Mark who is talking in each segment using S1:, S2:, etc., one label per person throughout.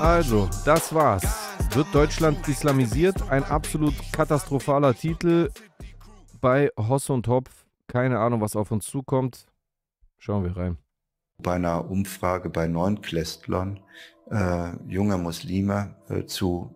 S1: Also, das war's. Wird Deutschland islamisiert? Ein absolut katastrophaler Titel bei Hoss und Hopf. Keine Ahnung, was auf uns zukommt. Schauen wir rein. Bei einer Umfrage bei Neunklästlern äh, junger Muslime äh, zu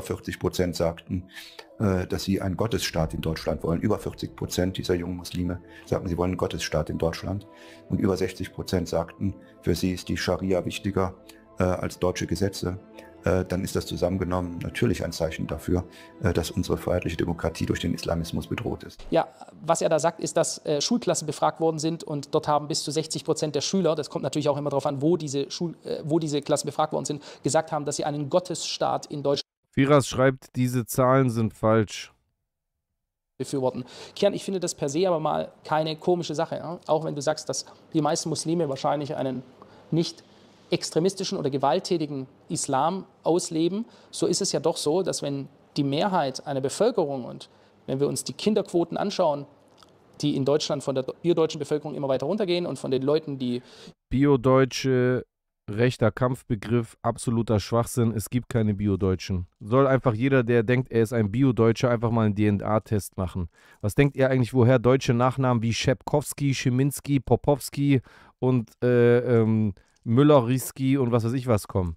S1: 40 Prozent sagten, äh, dass sie einen Gottesstaat in Deutschland wollen. Über 40 Prozent dieser jungen Muslime sagten, sie wollen einen Gottesstaat in Deutschland. Und über 60 Prozent sagten, für sie ist die Scharia wichtiger äh, als deutsche
S2: Gesetze, äh, dann ist das zusammengenommen natürlich ein Zeichen dafür, äh, dass unsere freiheitliche Demokratie durch den Islamismus bedroht ist. Ja, was er da sagt, ist, dass äh, Schulklassen befragt worden sind und dort haben bis zu 60 Prozent der Schüler, das kommt natürlich auch immer darauf an, wo diese, Schul äh, wo diese Klassen befragt worden sind, gesagt haben, dass sie einen Gottesstaat in Deutschland.
S1: Firas schreibt, diese Zahlen sind falsch
S2: befürworten. Kian, ich finde das per se aber mal keine komische Sache. Ja? Auch wenn du sagst, dass die meisten Muslime wahrscheinlich einen nicht extremistischen oder gewalttätigen Islam ausleben, so ist es ja doch so, dass wenn die Mehrheit einer Bevölkerung und wenn wir uns die Kinderquoten anschauen, die in Deutschland von der biodeutschen Bevölkerung immer weiter runtergehen und von den Leuten, die.
S1: Biodeutsche, rechter Kampfbegriff, absoluter Schwachsinn. Es gibt keine Biodeutschen. Soll einfach jeder, der denkt, er ist ein Biodeutscher, einfach mal einen DNA-Test machen. Was denkt ihr eigentlich, woher deutsche Nachnamen wie Schepkowski, Schiminski, Popowski und äh, ähm, Müller, Riski und was weiß ich was kommen.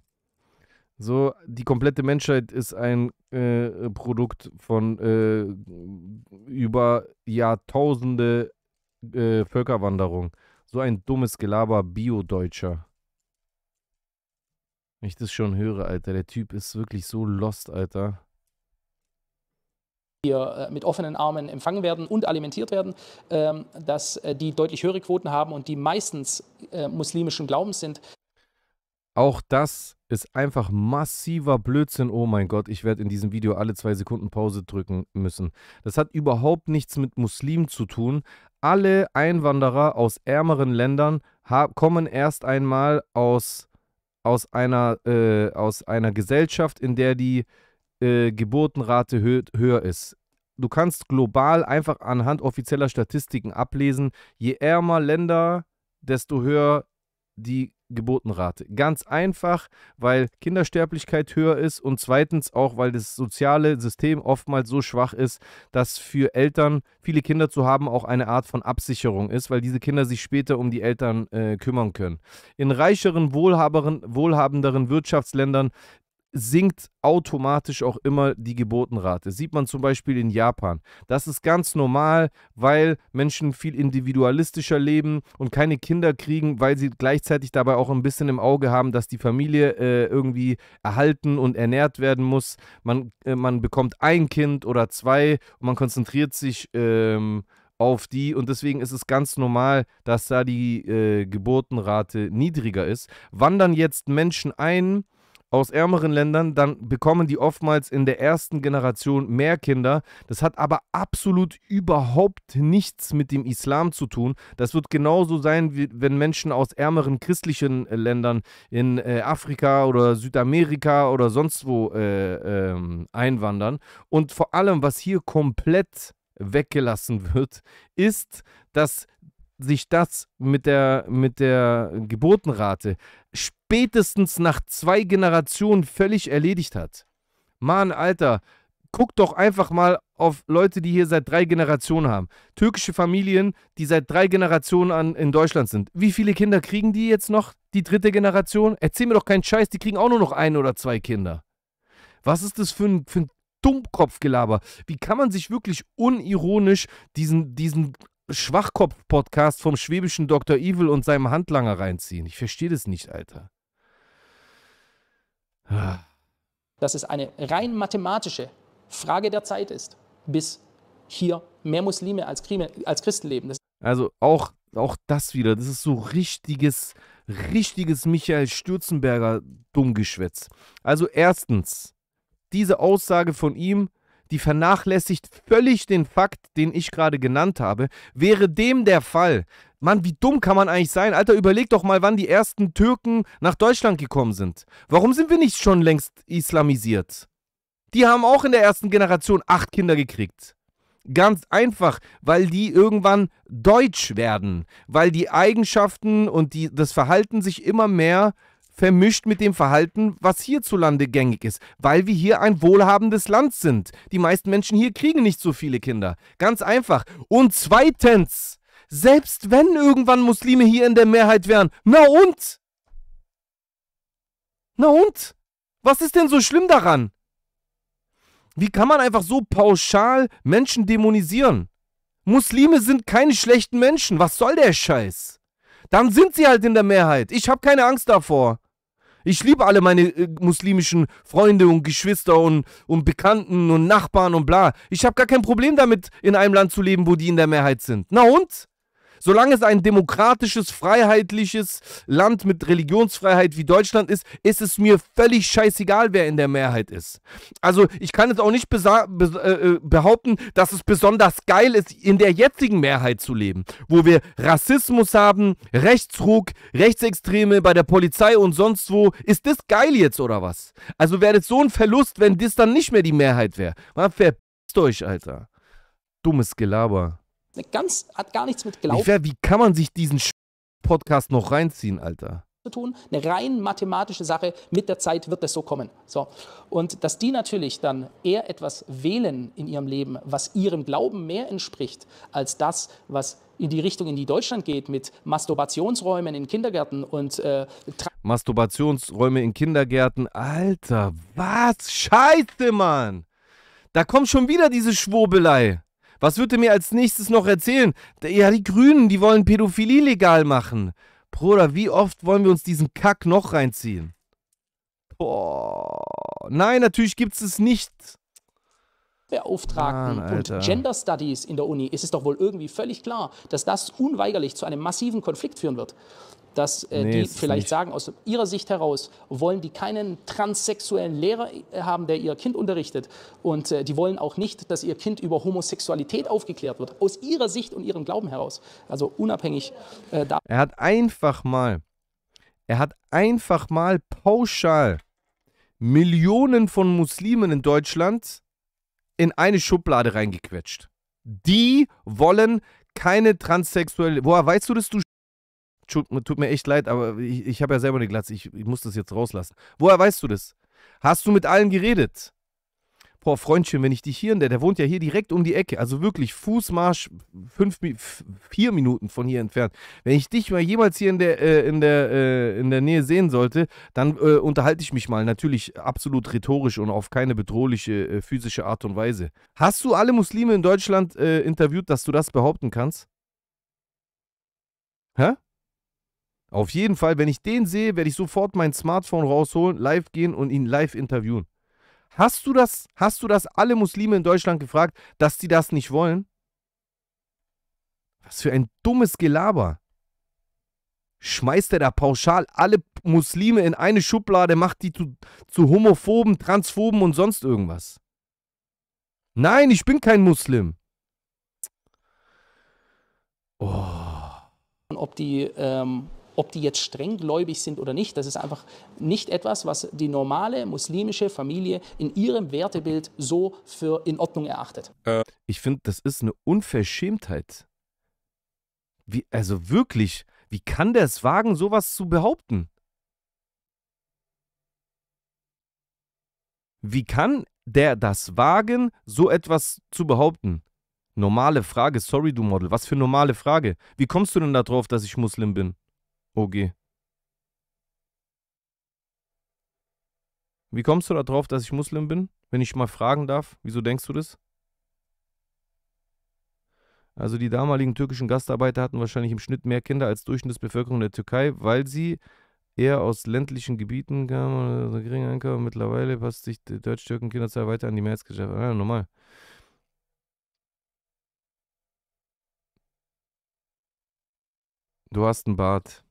S1: So, die komplette Menschheit ist ein äh, Produkt von äh, über Jahrtausende äh, Völkerwanderung. So ein dummes Gelaber Bio-Deutscher. Wenn ich das schon höre, Alter, der Typ ist wirklich so lost, Alter
S2: hier äh, mit offenen Armen empfangen werden und alimentiert werden, ähm, dass äh, die deutlich höhere Quoten haben und die meistens äh, muslimischen Glaubens sind.
S1: Auch das ist einfach massiver Blödsinn. Oh mein Gott, ich werde in diesem Video alle zwei Sekunden Pause drücken müssen. Das hat überhaupt nichts mit Muslimen zu tun. Alle Einwanderer aus ärmeren Ländern kommen erst einmal aus, aus, einer, äh, aus einer Gesellschaft, in der die äh, Geburtenrate hö höher ist. Du kannst global einfach anhand offizieller Statistiken ablesen, je ärmer Länder, desto höher die Geburtenrate. Ganz einfach, weil Kindersterblichkeit höher ist und zweitens auch, weil das soziale System oftmals so schwach ist, dass für Eltern viele Kinder zu haben auch eine Art von Absicherung ist, weil diese Kinder sich später um die Eltern äh, kümmern können. In reicheren, wohlhabenderen Wirtschaftsländern sinkt automatisch auch immer die Geburtenrate. Sieht man zum Beispiel in Japan. Das ist ganz normal, weil Menschen viel individualistischer leben und keine Kinder kriegen, weil sie gleichzeitig dabei auch ein bisschen im Auge haben, dass die Familie äh, irgendwie erhalten und ernährt werden muss. Man, äh, man bekommt ein Kind oder zwei und man konzentriert sich. Ähm, auf die und deswegen ist es ganz normal, dass da die äh, Geburtenrate niedriger ist. Wandern jetzt Menschen ein, aus ärmeren Ländern, dann bekommen die oftmals in der ersten Generation mehr Kinder. Das hat aber absolut überhaupt nichts mit dem Islam zu tun. Das wird genauso sein, wie wenn Menschen aus ärmeren christlichen äh, Ländern in äh, Afrika oder Südamerika oder sonst wo äh, ähm, einwandern. Und vor allem, was hier komplett weggelassen wird, ist, dass sich das mit der, mit der Geburtenrate spätestens nach zwei Generationen völlig erledigt hat. Mann, Alter, guck doch einfach mal auf Leute, die hier seit drei Generationen haben. Türkische Familien, die seit drei Generationen an, in Deutschland sind. Wie viele Kinder kriegen die jetzt noch, die dritte Generation? Erzähl mir doch keinen Scheiß, die kriegen auch nur noch ein oder zwei Kinder. Was ist das für ein, für ein Dummkopfgelaber? Wie kann man sich wirklich unironisch diesen, diesen Schwachkopf-Podcast vom schwäbischen Dr. Evil und seinem Handlanger reinziehen. Ich verstehe das nicht, Alter.
S2: Dass es eine rein mathematische Frage der Zeit ist, bis hier mehr Muslime als, Christen leben. Das
S1: also auch, auch das wieder, das ist so richtiges, richtiges Michael Stürzenberger Dummgeschwätz. Also erstens, diese Aussage von ihm die vernachlässigt völlig den Fakt, den ich gerade genannt habe. Wäre dem der Fall, Mann, wie dumm kann man eigentlich sein? Alter, überleg doch mal, wann die ersten Türken nach Deutschland gekommen sind. Warum sind wir nicht schon längst islamisiert? Die haben auch in der ersten Generation acht Kinder gekriegt. Ganz einfach, weil die irgendwann deutsch werden, weil die Eigenschaften und die, das Verhalten sich immer mehr äh, vermischt mit dem Verhalten, was hierzulande gängig ist, weil wir hier ein wohlhabendes Land sind. Die meisten Menschen hier kriegen nicht so viele Kinder. Ganz einfach. Und zweitens, selbst wenn irgendwann Muslime hier in der Mehrheit wären, na und? Na und? Was ist denn so schlimm daran? Wie kann man einfach so pauschal Menschen dämonisieren? Muslime sind keine schlechten Menschen. Was soll der Scheiß? Dann sind sie halt in der Mehrheit. Ich habe keine Angst davor. Ich liebe alle meine äh, muslimischen Freunde und Geschwister und, und Bekannten und Nachbarn und bla. Ich habe gar kein Problem damit, in einem Land zu leben, wo die in der Mehrheit sind. Na und? Solange es ein demokratisches, freiheitliches Land mit Religionsfreiheit wie Deutschland ist, ist es mir völlig scheißegal, wer in der Mehrheit ist. Also ich kann jetzt auch nicht äh, äh, behaupten, dass es besonders geil ist, in der jetzigen Mehrheit zu leben, wo wir Rassismus haben, Rechtsruck, Rechtsextreme bei der Polizei und sonst wo. Ist das geil jetzt oder was? Also wäre das so ein Verlust, wenn das dann nicht mehr die Mehrheit wäre. Man verpisst euch, Alter. Dummes Gelaber
S2: ganz, hat gar nichts mit Glauben. Wär, wie
S1: kann man sich diesen Podcast noch reinziehen, Alter?
S2: zu tun, eine rein mathematische Sache. Mit der Zeit wird das so kommen. So. Und dass die natürlich dann eher etwas wählen in ihrem Leben, was ihrem Glauben mehr entspricht, als das, was in die Richtung, in die Deutschland geht, mit Masturbationsräumen in Kindergärten und äh,
S1: Masturbationsräume in Kindergärten. Alter, was? Scheiße, Mann! Da kommt schon wieder diese Schwurbelei. Was wird er mir als nächstes noch erzählen? Ja, die Grünen, die wollen Pädophilie legal machen. Bruder, wie oft wollen wir uns diesen Kack noch reinziehen? Boah. Nein, natürlich gibt's es nicht. Beauftragten Mann, und Gender
S2: Studies in der Uni ist es doch wohl irgendwie völlig klar, dass das unweigerlich zu einem massiven Konflikt führen wird dass äh, nee, die vielleicht sagen, aus ihrer Sicht heraus wollen die keinen transsexuellen Lehrer äh, haben, der ihr Kind unterrichtet. Und äh, die wollen auch nicht, dass ihr Kind über Homosexualität aufgeklärt wird. Aus ihrer Sicht und ihrem Glauben heraus. Also unabhängig äh, da.
S1: Er hat einfach mal, er hat einfach mal pauschal Millionen von Muslimen in Deutschland in eine Schublade reingequetscht. Die wollen keine transsexuelle. Woher weißt du dass du tut, tut mir echt leid, aber ich, ich habe ja selber eine Glatze. Ich, ich muss das jetzt rauslassen. Woher weißt du das? Hast du mit allen geredet? boah, Freundchen, wenn ich dich hier, der, der wohnt ja hier direkt um die Ecke, also wirklich Fußmarsch fünf, vier Minuten von hier entfernt. Wenn ich dich mal jemals hier in der, äh, in der, äh, in der Nähe sehen sollte, dann äh, unterhalte ich mich mal. Natürlich absolut rhetorisch und auf keine bedrohliche äh, physische Art und Weise. Hast du alle Muslime in Deutschland äh, interviewt, dass du das behaupten kannst? Hä? Auf jeden Fall, wenn ich den sehe, werde ich sofort mein Smartphone rausholen, live gehen und ihn live interviewen. Hast du das, hast du das alle Muslime in Deutschland gefragt, dass die das nicht wollen? Was für ein dummes Gelaber. Schmeißt er da pauschal alle Muslime in eine Schublade, macht die zu, zu Homophoben, Transphoben und sonst irgendwas. Nein, ich bin kein Muslim. Oh. Ob die
S2: ähm ob die jetzt streng gläubig sind oder nicht, das ist einfach nicht etwas, was die normale muslimische Familie in ihrem Wertebild so für in Ordnung erachtet.
S1: Äh, ich finde, das ist eine Unverschämtheit. Wie, also wirklich, wie kann der es wagen, sowas zu behaupten? Wie kann der das wagen, so etwas zu behaupten? Normale Frage, sorry du Model, was für normale Frage. Wie kommst du denn darauf, dass ich Muslim bin? OG. Wie kommst du darauf, dass ich Muslim bin? Wenn ich mal fragen darf, wieso denkst du das? Also die damaligen türkischen Gastarbeiter hatten wahrscheinlich im Schnitt mehr Kinder als Durchschnittsbevölkerung der Türkei, weil sie eher aus ländlichen Gebieten kamen Also geringe Einkommen. Mittlerweile passt sich die deutsch-türken Kinderzahl weiter an die Mehrheitsgesellschaft. Ja, ah, normal. Du hast einen Bart.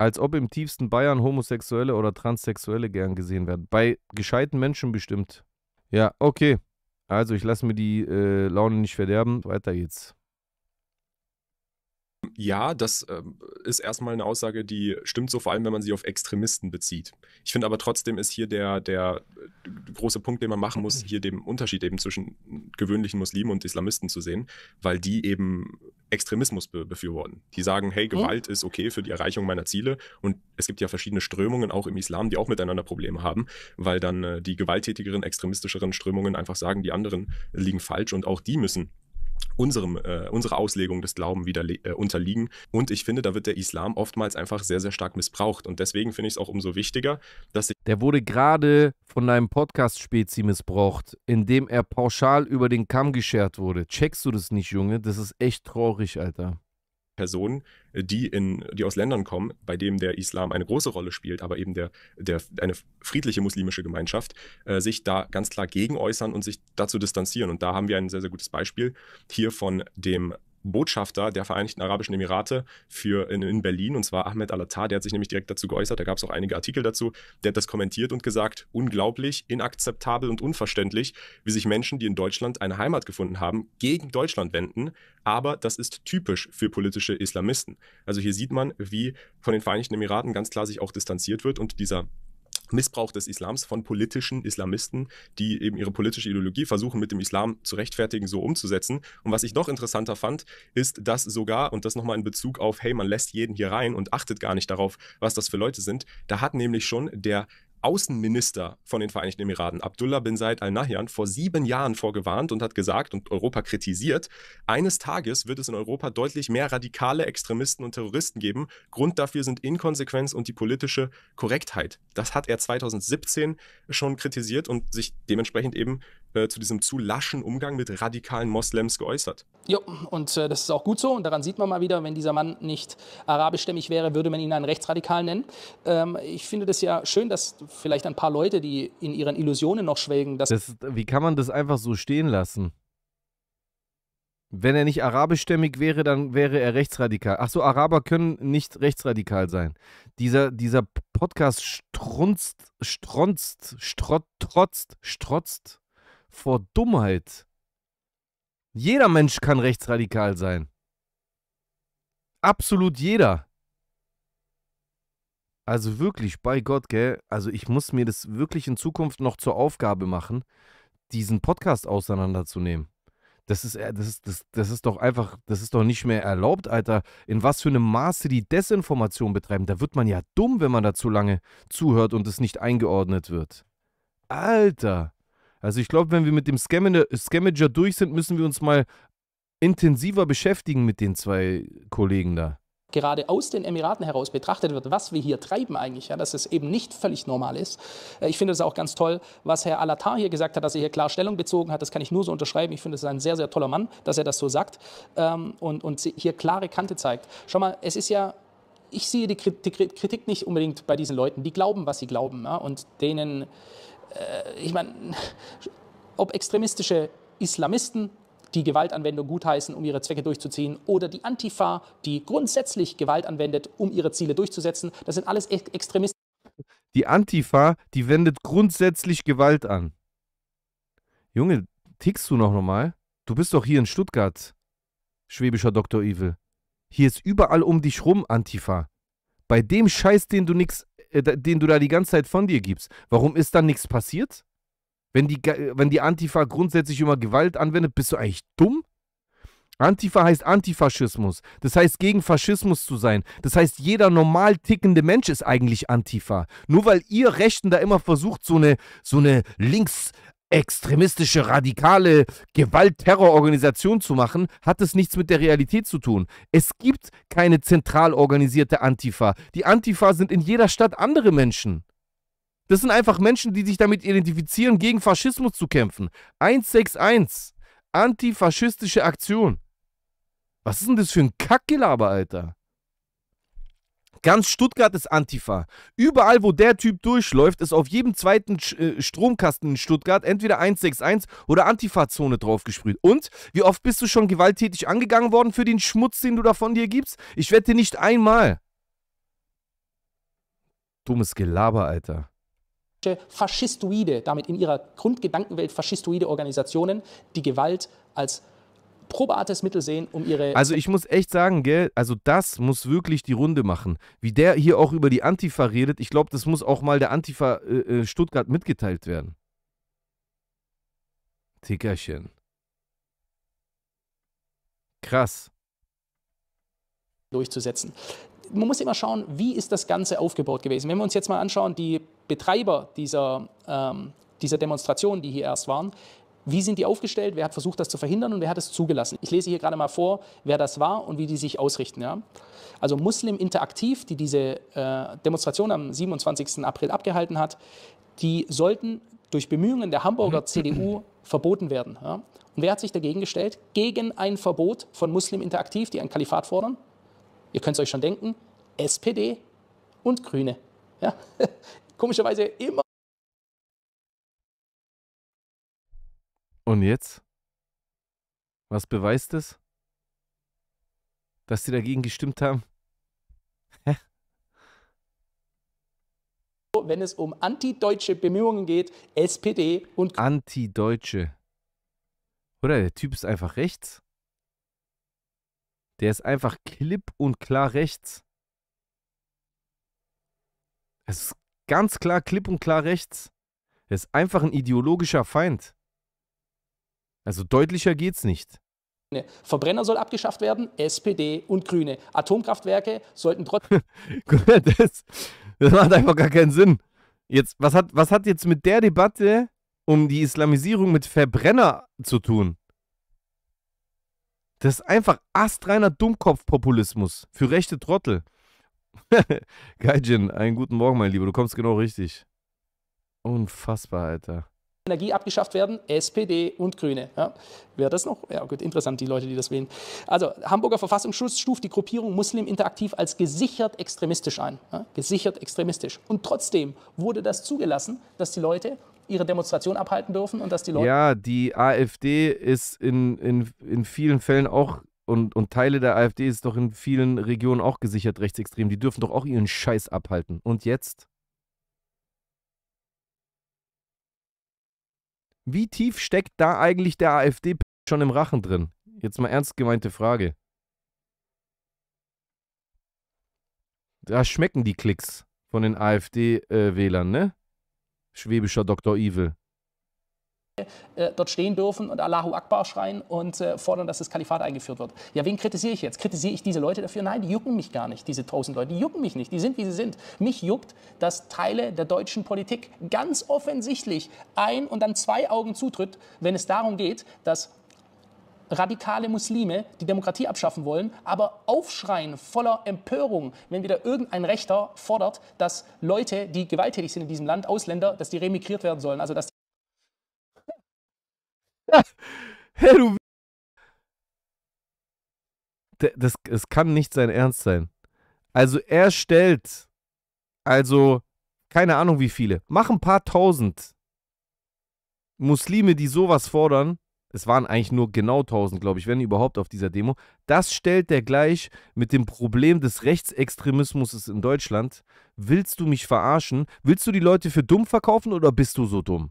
S1: Als ob im tiefsten Bayern Homosexuelle oder Transsexuelle gern gesehen werden. Bei gescheiten Menschen bestimmt. Ja, okay. Also ich lasse mir die äh, Laune nicht verderben. Weiter geht's
S3: ja, das äh, ist erstmal eine Aussage, die stimmt so, vor allem wenn man sie auf Extremisten bezieht. Ich finde aber trotzdem ist hier der, der äh, große Punkt, den man machen muss, hier den Unterschied eben zwischen gewöhnlichen Muslimen und Islamisten zu sehen, weil die eben Extremismus be befürworten. Die sagen, hey, Gewalt oh. ist okay für die Erreichung meiner Ziele und es gibt ja verschiedene Strömungen auch im Islam, die auch miteinander Probleme haben, weil dann äh, die gewalttätigeren, extremistischeren Strömungen einfach sagen, die anderen liegen falsch und auch die müssen unserem, äh, unserer Auslegung des Glaubens wieder äh, unterliegen. Und ich finde, da wird der Islam oftmals einfach sehr, sehr stark missbraucht. Und deswegen finde ich es auch umso wichtiger,
S1: dass ich. Der wurde gerade von deinem Podcast-Spezi missbraucht, indem er pauschal über den Kamm geschert wurde. Checkst du das nicht, Junge? Das ist echt traurig, Alter. Personen,
S3: äh, die, in, die aus Ländern kommen, bei denen der Islam eine große Rolle spielt, aber eben der, der, eine friedliche muslimische Gemeinschaft, äh, sich da ganz klar gegen äußern und sich dazu distanzieren. Und da haben wir ein sehr, sehr gutes Beispiel hier von dem Botschafter der Vereinigten Arabischen Emirate für in, in Berlin, und zwar Ahmed Al-Attar, der hat sich nämlich direkt dazu geäußert, da gab es auch einige Artikel dazu, der hat das kommentiert und gesagt, unglaublich, inakzeptabel und unverständlich, wie sich Menschen, die in Deutschland eine Heimat gefunden haben, gegen Deutschland wenden, aber das ist typisch für politische Islamisten. Also hier sieht man, wie von den Vereinigten Emiraten ganz klar sich auch distanziert wird und dieser Missbrauch des Islams von politischen Islamisten, die eben ihre politische Ideologie versuchen, mit dem Islam zu rechtfertigen, so umzusetzen. Und was ich noch interessanter fand, ist, dass sogar, und das nochmal in Bezug auf, hey, man lässt jeden hier rein und achtet gar nicht darauf, was das für Leute sind, da hat nämlich schon der Außenminister von den Vereinigten Emiraten, Abdullah bin Said al-Nahyan, vor sieben Jahren vorgewarnt und hat gesagt und Europa kritisiert, eines Tages wird es in Europa deutlich mehr radikale Extremisten und Terroristen geben. Grund dafür sind Inkonsequenz und die politische Korrektheit. Das hat er 2017 schon kritisiert und sich dementsprechend eben äh, zu diesem zu laschen Umgang mit radikalen Moslems geäußert.
S2: Ja, und äh, das ist auch gut so. Und daran sieht man mal wieder, wenn dieser Mann nicht arabischstämmig wäre, würde man ihn einen Rechtsradikalen nennen. Ähm, ich finde das ja schön, dass vielleicht ein paar Leute, die in ihren Illusionen noch schwelgen. Dass das,
S1: wie kann man das einfach so stehen lassen? Wenn er nicht arabischstämmig wäre, dann wäre er rechtsradikal. Achso, Araber können nicht rechtsradikal sein. Dieser, dieser Podcast strunzt, stronzt, strott, trotzt, strotzt vor Dummheit. Jeder Mensch kann rechtsradikal sein. Absolut jeder. Also wirklich, bei Gott, gell? Also ich muss mir das wirklich in Zukunft noch zur Aufgabe machen, diesen Podcast auseinanderzunehmen. Das ist, äh, das ist, das, das ist doch einfach, das ist doch nicht mehr erlaubt, Alter. In was für einem Maße die Desinformation betreiben. Da wird man ja dumm, wenn man da zu lange zuhört und es nicht eingeordnet wird. Alter. Also ich glaube, wenn wir mit dem Scamager durch sind, müssen wir uns mal intensiver beschäftigen mit den zwei Kollegen da
S2: gerade aus den Emiraten heraus betrachtet wird, was wir hier treiben eigentlich, ja, dass es eben nicht völlig normal ist. Äh, ich finde es auch ganz toll, was Herr Alatar hier gesagt hat, dass er hier klar Stellung bezogen hat. Das kann ich nur so unterschreiben. Ich finde, es ein sehr, sehr toller Mann, dass er das so sagt ähm, und, und hier klare Kante zeigt. Schau mal, es ist ja ich sehe die Kritik nicht unbedingt bei diesen Leuten, die glauben, was sie glauben. Ja, und denen, äh, ich meine, ob extremistische Islamisten die Gewaltanwendung gutheißen, um ihre Zwecke durchzuziehen, oder die Antifa, die grundsätzlich Gewalt anwendet, um ihre Ziele durchzusetzen. Das sind alles Ex Extremisten.
S1: Die Antifa, die wendet grundsätzlich Gewalt an. Junge, tickst du noch nochmal? Du bist doch hier in Stuttgart, schwäbischer Dr. Evil. Hier ist überall um dich rum Antifa. Bei dem Scheiß, den du nix, äh, den du da die ganze Zeit von dir gibst, warum ist dann nichts passiert? Wenn die, wenn die Antifa grundsätzlich immer Gewalt anwendet, bist du eigentlich dumm? Antifa heißt Antifaschismus. Das heißt, gegen Faschismus zu sein. Das heißt, jeder normal tickende Mensch ist eigentlich Antifa. Nur weil ihr Rechten da immer versucht, so eine, so eine linksextremistische, radikale Gewalt-Terrororganisation zu machen, hat es nichts mit der Realität zu tun. Es gibt keine zentral organisierte Antifa. Die Antifa sind in jeder Stadt andere Menschen. Das sind einfach Menschen, die sich damit identifizieren, gegen Faschismus zu kämpfen. 161. Antifaschistische Aktion. Was ist denn das für ein Kackgelaber, Alter? Ganz Stuttgart ist Antifa. Überall, wo der Typ durchläuft, ist auf jedem zweiten Sch äh, Stromkasten in Stuttgart entweder 161 oder Antifa-Zone draufgesprüht. Und wie oft bist du schon gewalttätig angegangen worden für den Schmutz, den du da von dir gibst? Ich wette nicht einmal. Dummes Gelaber, Alter
S2: faschistoide, damit in ihrer Grundgedankenwelt faschistoide Organisationen, die Gewalt als probates Mittel sehen, um ihre. Also ich
S1: muss echt sagen, gell, also das muss wirklich die Runde machen. Wie der hier auch über die Antifa redet, ich glaube, das muss auch mal der Antifa äh, äh, Stuttgart mitgeteilt werden. Tickerchen. Krass.
S2: Durchzusetzen. Man muss immer schauen, wie ist das Ganze aufgebaut gewesen. Wenn wir uns jetzt mal anschauen, die Betreiber dieser, ähm, dieser Demonstrationen, die hier erst waren, wie sind die aufgestellt, wer hat versucht, das zu verhindern und wer hat es zugelassen. Ich lese hier gerade mal vor, wer das war und wie die sich ausrichten. Ja? Also Muslim Interaktiv, die diese äh, Demonstration am 27. April abgehalten hat, die sollten durch Bemühungen der Hamburger mhm. CDU verboten werden. Ja? Und wer hat sich dagegen gestellt? Gegen ein Verbot von Muslim Interaktiv, die ein Kalifat fordern? Ihr könnt es euch schon denken, SPD und Grüne. Ja? komischerweise immer.
S1: Und jetzt? Was beweist es? Dass sie dagegen gestimmt haben? Hä?
S2: Wenn es um antideutsche Bemühungen geht, SPD
S1: und. Antideutsche. Oder der Typ ist einfach rechts. Der ist einfach klipp und klar rechts. Es ist Ganz klar, klipp und klar rechts. Er ist einfach ein ideologischer Feind. Also deutlicher geht's nicht.
S2: Ne, Verbrenner soll abgeschafft werden, SPD und Grüne. Atomkraftwerke sollten trotzdem.
S1: das, das macht einfach gar keinen Sinn. Jetzt, was, hat, was hat jetzt mit der Debatte um die Islamisierung mit Verbrenner zu tun? Das ist einfach astreiner Dummkopfpopulismus für rechte Trottel. Gaijin, einen guten Morgen, mein Lieber. Du kommst genau richtig. Unfassbar, Alter.
S2: Energie abgeschafft werden, SPD und Grüne. Ja. Wäre das noch? Ja, gut, interessant, die Leute, die das wählen. Also, Hamburger Verfassungsschutz stuft die Gruppierung Muslim interaktiv als gesichert extremistisch ein. Ja, gesichert extremistisch. Und trotzdem wurde das zugelassen, dass die Leute ihre Demonstration abhalten dürfen und dass die Leute.
S1: Ja, die AfD ist in, in, in vielen Fällen auch und, und Teile der AfD ist doch in vielen Regionen auch gesichert rechtsextrem. Die dürfen doch auch ihren Scheiß abhalten. Und jetzt? Wie tief steckt da eigentlich der AfD schon im Rachen drin? Jetzt mal ernst gemeinte Frage. Da schmecken die Klicks von den AfD-Wählern, äh, ne? Schwäbischer Dr. Evil.
S2: Äh, dort stehen dürfen und Allahu Akbar schreien und äh, fordern, dass das Kalifat eingeführt wird. Ja, wen kritisiere ich jetzt? Kritisiere ich diese Leute dafür? Nein, die jucken mich gar nicht, diese tausend Leute. Die jucken mich nicht. Die sind, wie sie sind. Mich juckt, dass Teile der deutschen Politik ganz offensichtlich ein und dann zwei Augen zutritt, wenn es darum geht, dass radikale Muslime die Demokratie abschaffen wollen, aber aufschreien voller Empörung, wenn wieder irgendein Rechter fordert, dass Leute, die gewalttätig sind in diesem Land, Ausländer, dass die remigriert werden sollen, also dass
S1: hey, du. Das, das kann nicht sein Ernst sein. Also er stellt, also keine Ahnung wie viele, mach ein paar tausend Muslime, die sowas fordern, es waren eigentlich nur genau tausend, glaube ich, wenn überhaupt auf dieser Demo. Das stellt der gleich mit dem Problem des Rechtsextremismus in Deutschland. Willst du mich verarschen? Willst du die Leute für dumm verkaufen oder bist du so dumm?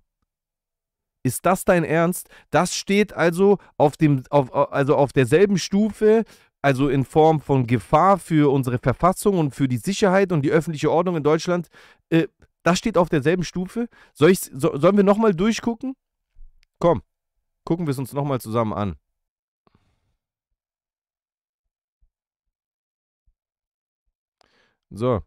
S1: Ist das dein Ernst? Das steht also auf, dem, auf, also auf derselben Stufe also in Form von Gefahr für unsere Verfassung und für die Sicherheit und die öffentliche Ordnung in Deutschland, äh, das steht auf derselben Stufe. Soll ich, so, sollen wir nochmal durchgucken? Komm, gucken wir es uns nochmal zusammen an. So,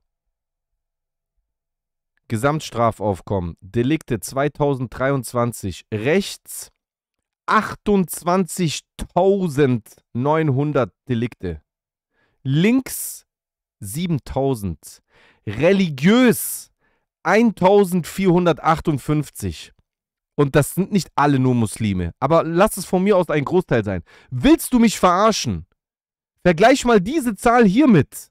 S1: Gesamtstrafaufkommen, Delikte 2023, rechts 28.900 Delikte, links 7.000, religiös 1.458. Und das sind nicht alle nur Muslime, aber lass es von mir aus ein Großteil sein. Willst du mich verarschen? Vergleich mal diese Zahl hiermit.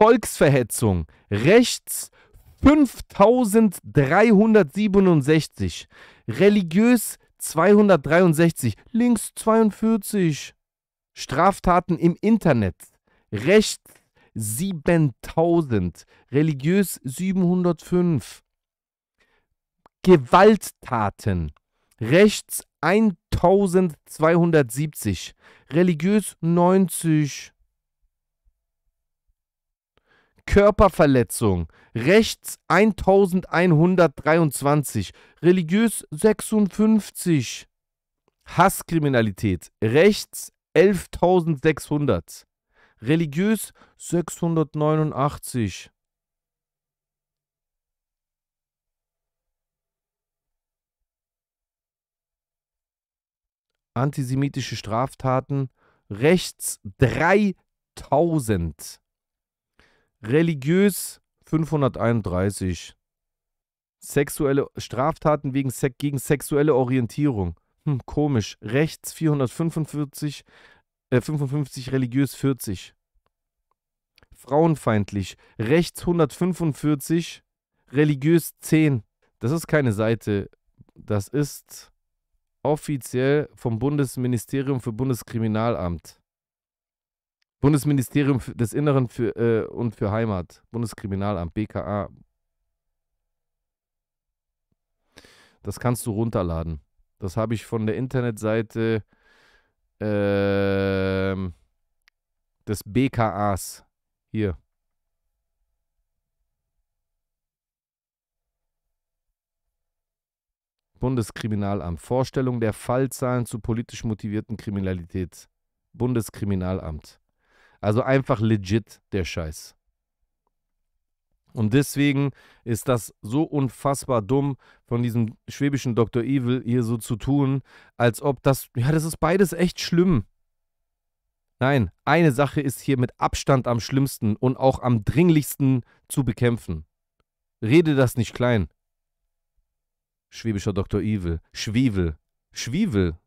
S1: Volksverhetzung rechts 5367, religiös 263, links 42, Straftaten im Internet rechts 7000, religiös 705, Gewalttaten rechts 1270, religiös 90, Körperverletzung, rechts 1123, religiös 56, Hasskriminalität, rechts 11600, religiös 689. Antisemitische Straftaten rechts 3000 religiös 531, sexuelle Straftaten wegen Se gegen sexuelle Orientierung, hm, komisch, rechts 445, äh, 55, religiös 40, frauenfeindlich, rechts 145, religiös 10. Das ist keine Seite, das ist offiziell vom Bundesministerium für Bundeskriminalamt. Bundesministerium des Inneren für, äh, und für Heimat, Bundeskriminalamt, BKA. Das kannst du runterladen. Das habe ich von der Internetseite äh, des BKAs hier. Bundeskriminalamt. Vorstellung der Fallzahlen zu politisch motivierten Kriminalität. Bundeskriminalamt. Also einfach legit der Scheiß. Und deswegen ist das so unfassbar dumm von diesem schwäbischen Dr. Evil hier so zu tun, als ob das, ja, das ist beides echt schlimm. Nein, eine Sache ist hier mit Abstand am schlimmsten und auch am dringlichsten zu bekämpfen. Rede das nicht klein. Schwäbischer Dr. Evil, Schwefel, Schwefel,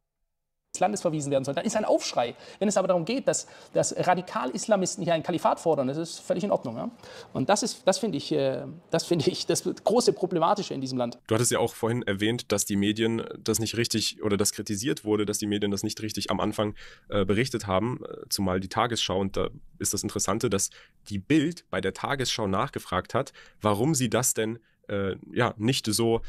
S2: des Landes verwiesen werden soll. Dann ist ein Aufschrei. Wenn es aber darum geht, dass, dass Radikal-Islamisten hier ein Kalifat fordern, das ist völlig in Ordnung. Ja? Und das ist, das finde ich, äh, das finde ich das große
S3: Problematische in diesem Land. Du hattest ja auch vorhin erwähnt, dass die Medien das nicht richtig oder das kritisiert wurde, dass die Medien das nicht richtig am Anfang äh, berichtet haben, äh, zumal die Tagesschau. Und da ist das Interessante, dass die Bild bei der Tagesschau nachgefragt hat, warum sie das denn äh, ja nicht so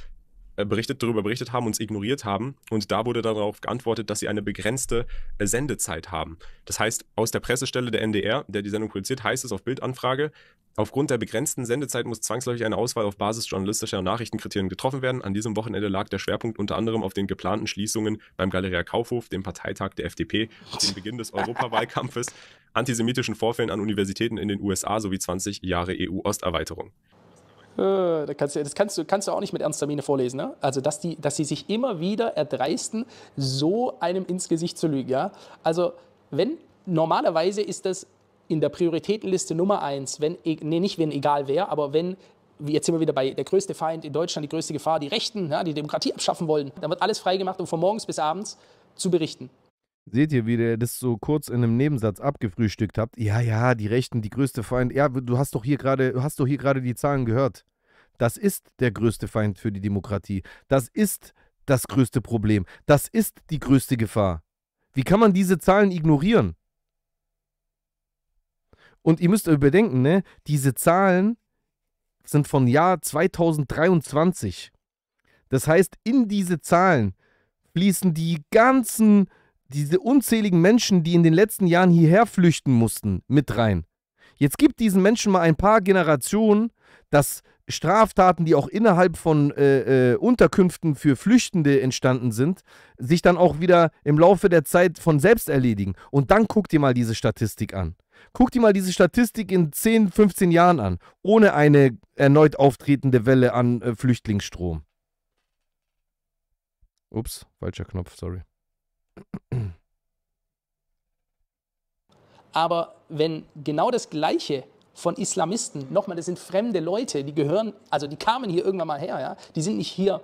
S3: äh, berichtet, darüber berichtet haben, uns ignoriert haben. Und da wurde darauf geantwortet, dass sie eine begrenzte äh, Sendezeit haben. Das heißt, aus der Pressestelle der NDR, der die Sendung produziert, heißt es auf Bildanfrage, aufgrund der begrenzten Sendezeit muss zwangsläufig eine Auswahl auf Basis journalistischer Nachrichtenkriterien getroffen werden. An diesem Wochenende lag der Schwerpunkt unter anderem auf den geplanten Schließungen beim Galeria Kaufhof, dem Parteitag der FDP, dem Beginn des Europawahlkampfes, antisemitischen Vorfällen an Universitäten in den USA sowie 20 Jahre EU-Osterweiterung.
S2: Äh, das kannst, du, das kannst kannst du auch nicht mit ernster Miene vorlesen. Ne? Also, dass, die, dass sie sich immer wieder erdreisten, so einem ins Gesicht zu lügen. Ja? Also, wenn normalerweise ist das in der Prioritätenliste Nummer eins, wenn, e, nee, nicht wenn egal wer, aber wenn jetzt sind wir wieder bei der größte Feind in Deutschland, die größte Gefahr, die Rechten, ja, die Demokratie abschaffen wollen. Dann wird alles freigemacht, um von morgens bis abends zu berichten.
S1: Seht ihr, wie ihr das so kurz in einem Nebensatz abgefrühstückt habt? Ja, ja, die Rechten, die größte Feind. Ja, du hast doch hier gerade, hast doch hier gerade die Zahlen gehört. Das ist der größte Feind für die Demokratie. Das ist das größte Problem. Das ist die größte Gefahr. Wie kann man diese Zahlen ignorieren? Und ihr müsst überdenken, ne? Diese Zahlen sind von Jahr 2023. Das heißt, in diese Zahlen fließen die ganzen diese unzähligen Menschen, die in den letzten Jahren hierher flüchten mussten, mit rein. Jetzt gibt diesen Menschen mal ein paar Generationen, dass Straftaten, die auch innerhalb von äh, äh, Unterkünften für Flüchtende entstanden sind, sich dann auch wieder im Laufe der Zeit von selbst erledigen. Und dann guck dir mal diese Statistik an. Guck dir mal diese Statistik in 10, 15 Jahren an, ohne eine erneut auftretende Welle an äh, Flüchtlingsstrom. Ups, falscher Knopf, sorry.
S2: Aber wenn genau das Gleiche von Islamisten, nochmal, das sind fremde Leute, die gehören, also die kamen hier irgendwann mal her, ja, die sind nicht hier.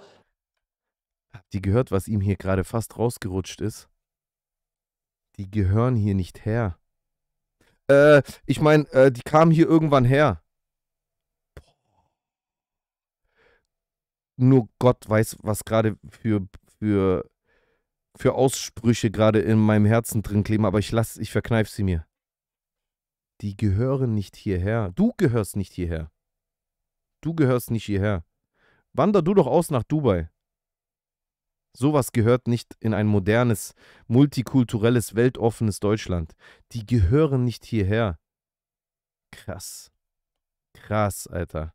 S1: Habt ihr gehört, was ihm hier gerade fast rausgerutscht ist? Die gehören hier nicht her. Äh, ich meine, äh, die kamen hier irgendwann her. Nur Gott weiß, was gerade für, für, für Aussprüche gerade in meinem Herzen drin kleben, aber ich lass, ich verkneife sie mir die gehören nicht hierher. Du gehörst nicht hierher. Du gehörst nicht hierher. Wander du doch aus nach Dubai. Sowas gehört nicht in ein modernes, multikulturelles, weltoffenes Deutschland. Die gehören nicht hierher. Krass. Krass, Alter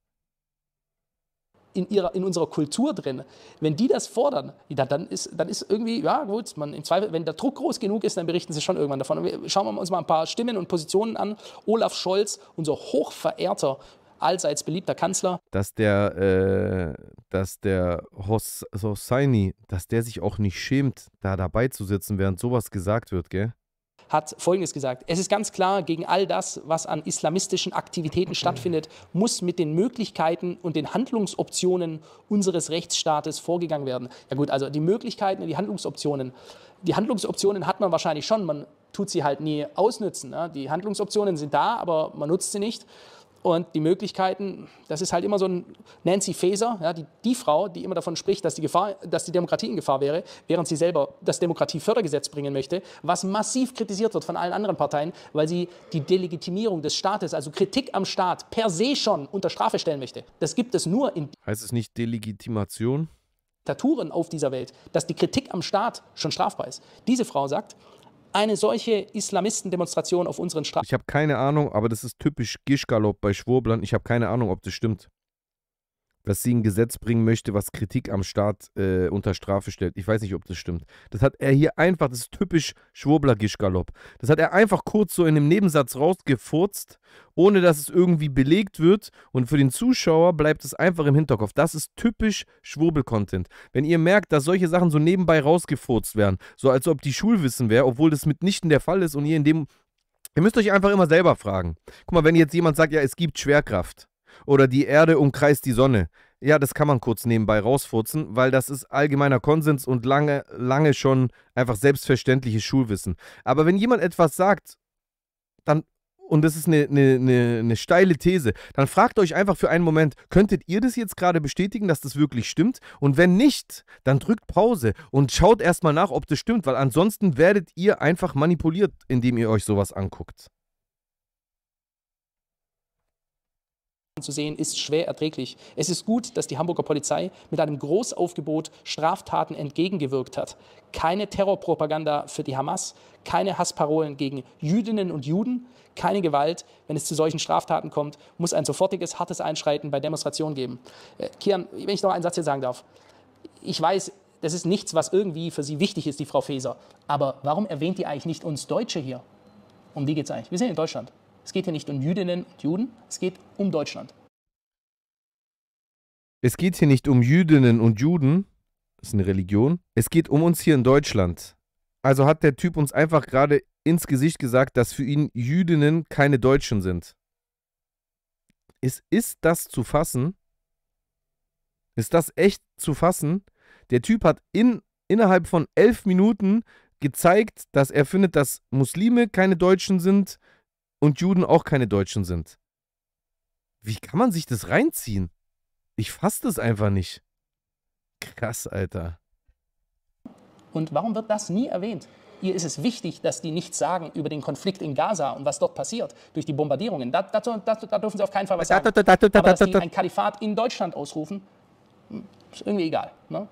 S2: in, ihrer, in unserer Kultur drin. Wenn die das fordern, dann ist, dann ist irgendwie, ja gut, man im Zweifel, wenn der Druck groß genug ist, dann berichten sie schon irgendwann davon. Wir schauen wir uns mal ein paar Stimmen und Positionen an. Olaf Scholz, unser hochverehrter allseits beliebter Kanzler.
S1: Dass der, äh, dass der Hosseini, dass der sich auch nicht schämt, da dabei zu sitzen, während sowas gesagt wird, gell?
S2: hat Folgendes gesagt. Es ist ganz klar, gegen all das, was an islamistischen Aktivitäten stattfindet, muss mit den Möglichkeiten und den Handlungsoptionen unseres Rechtsstaates vorgegangen werden. Ja gut, also die Möglichkeiten und die Handlungsoptionen. Die Handlungsoptionen hat man wahrscheinlich schon, man tut sie halt nie ausnützen. Ne? Die Handlungsoptionen sind da, aber man nutzt sie nicht. Und die Möglichkeiten, das ist halt immer so ein Nancy Faeser, ja, die, die, Frau, die immer davon spricht, dass die, Gefahr, dass die Demokratie in Gefahr wäre, während sie selber das Demokratiefördergesetz bringen möchte, was massiv kritisiert wird von allen anderen Parteien, weil sie die Delegitimierung des Staates, also Kritik am Staat, per se schon unter Strafe stellen möchte.
S1: Das gibt es nur in. Heißt es nicht Delegitimation?
S2: Diktaturen auf dieser Welt, dass die Kritik am Staat schon strafbar ist. Diese Frau sagt, eine solche Islamistendemonstration auf unseren
S1: Straßen. Ich habe keine Ahnung, aber das ist typisch Gischgalopp bei Schwurblern. Ich habe keine Ahnung, ob das stimmt dass sie ein Gesetz bringen möchte, was Kritik am Staat äh, unter Strafe stellt. Ich weiß nicht, ob das stimmt. Das hat er hier einfach, das ist typisch Schwurbler-Gischgalopp. Das hat er einfach kurz so in dem Nebensatz rausgefurzt, ohne dass es irgendwie belegt wird. Und für den Zuschauer bleibt es einfach im Hinterkopf. Das ist typisch Schwurbel-Content. Wenn ihr merkt, dass solche Sachen so nebenbei rausgefurzt werden, so als ob die Schulwissen wäre, obwohl das mitnichten der Fall ist und ihr in dem. Ihr müsst euch einfach immer selber fragen. Guck mal, wenn jetzt jemand sagt, ja, es gibt Schwerkraft. Oder die Erde umkreist die Sonne. Ja, das kann man kurz nebenbei rausfurzen, weil das ist allgemeiner Konsens und lange, lange schon einfach selbstverständliches Schulwissen. Aber wenn jemand etwas sagt, dann, und das ist eine, eine, eine, eine steile These, dann fragt euch einfach für einen Moment, könntet ihr das jetzt gerade bestätigen, dass das wirklich stimmt? Und wenn nicht, dann drückt Pause und schaut erstmal nach, ob das stimmt, weil ansonsten werdet ihr einfach manipuliert, indem ihr euch sowas anguckt.
S2: zu sehen, ist schwer erträglich. Es ist gut, dass die Hamburger Polizei mit einem Großaufgebot Straftaten entgegengewirkt hat. Keine Terrorpropaganda für die Hamas, keine Hassparolen gegen Jüdinnen und Juden, keine Gewalt. Wenn es zu solchen Straftaten kommt, muss ein sofortiges, hartes Einschreiten bei Demonstrationen geben. Äh, Kian, wenn ich noch einen Satz hier sagen darf. Ich weiß, das ist nichts, was irgendwie für Sie wichtig ist, die Frau Faeser. Aber warum erwähnt die eigentlich nicht uns Deutsche hier? Um die geht es eigentlich. Wir sind in Deutschland. Es geht hier nicht um Jüdinnen und Juden, es geht um Deutschland.
S1: Es geht hier nicht um Jüdinnen und Juden, das ist eine Religion. Es geht um uns hier in Deutschland. Also hat der Typ uns einfach gerade ins Gesicht gesagt, dass für ihn Jüdinnen keine Deutschen sind. Ist, ist das zu fassen? Ist das echt zu fassen? Der Typ hat in, innerhalb von elf Minuten gezeigt, dass er findet, dass Muslime keine Deutschen sind, und Juden auch keine Deutschen sind. Wie kann man sich das reinziehen? Ich fasse das einfach nicht. Krass, Alter.
S2: Und warum wird das nie erwähnt? Ihr ist es wichtig, dass die nichts sagen über den Konflikt in Gaza und was dort passiert durch die Bombardierungen. Da, da, da, da dürfen sie auf keinen Fall was sagen. Aber dass die ein Kalifat in Deutschland ausrufen, ist irgendwie egal. Ne?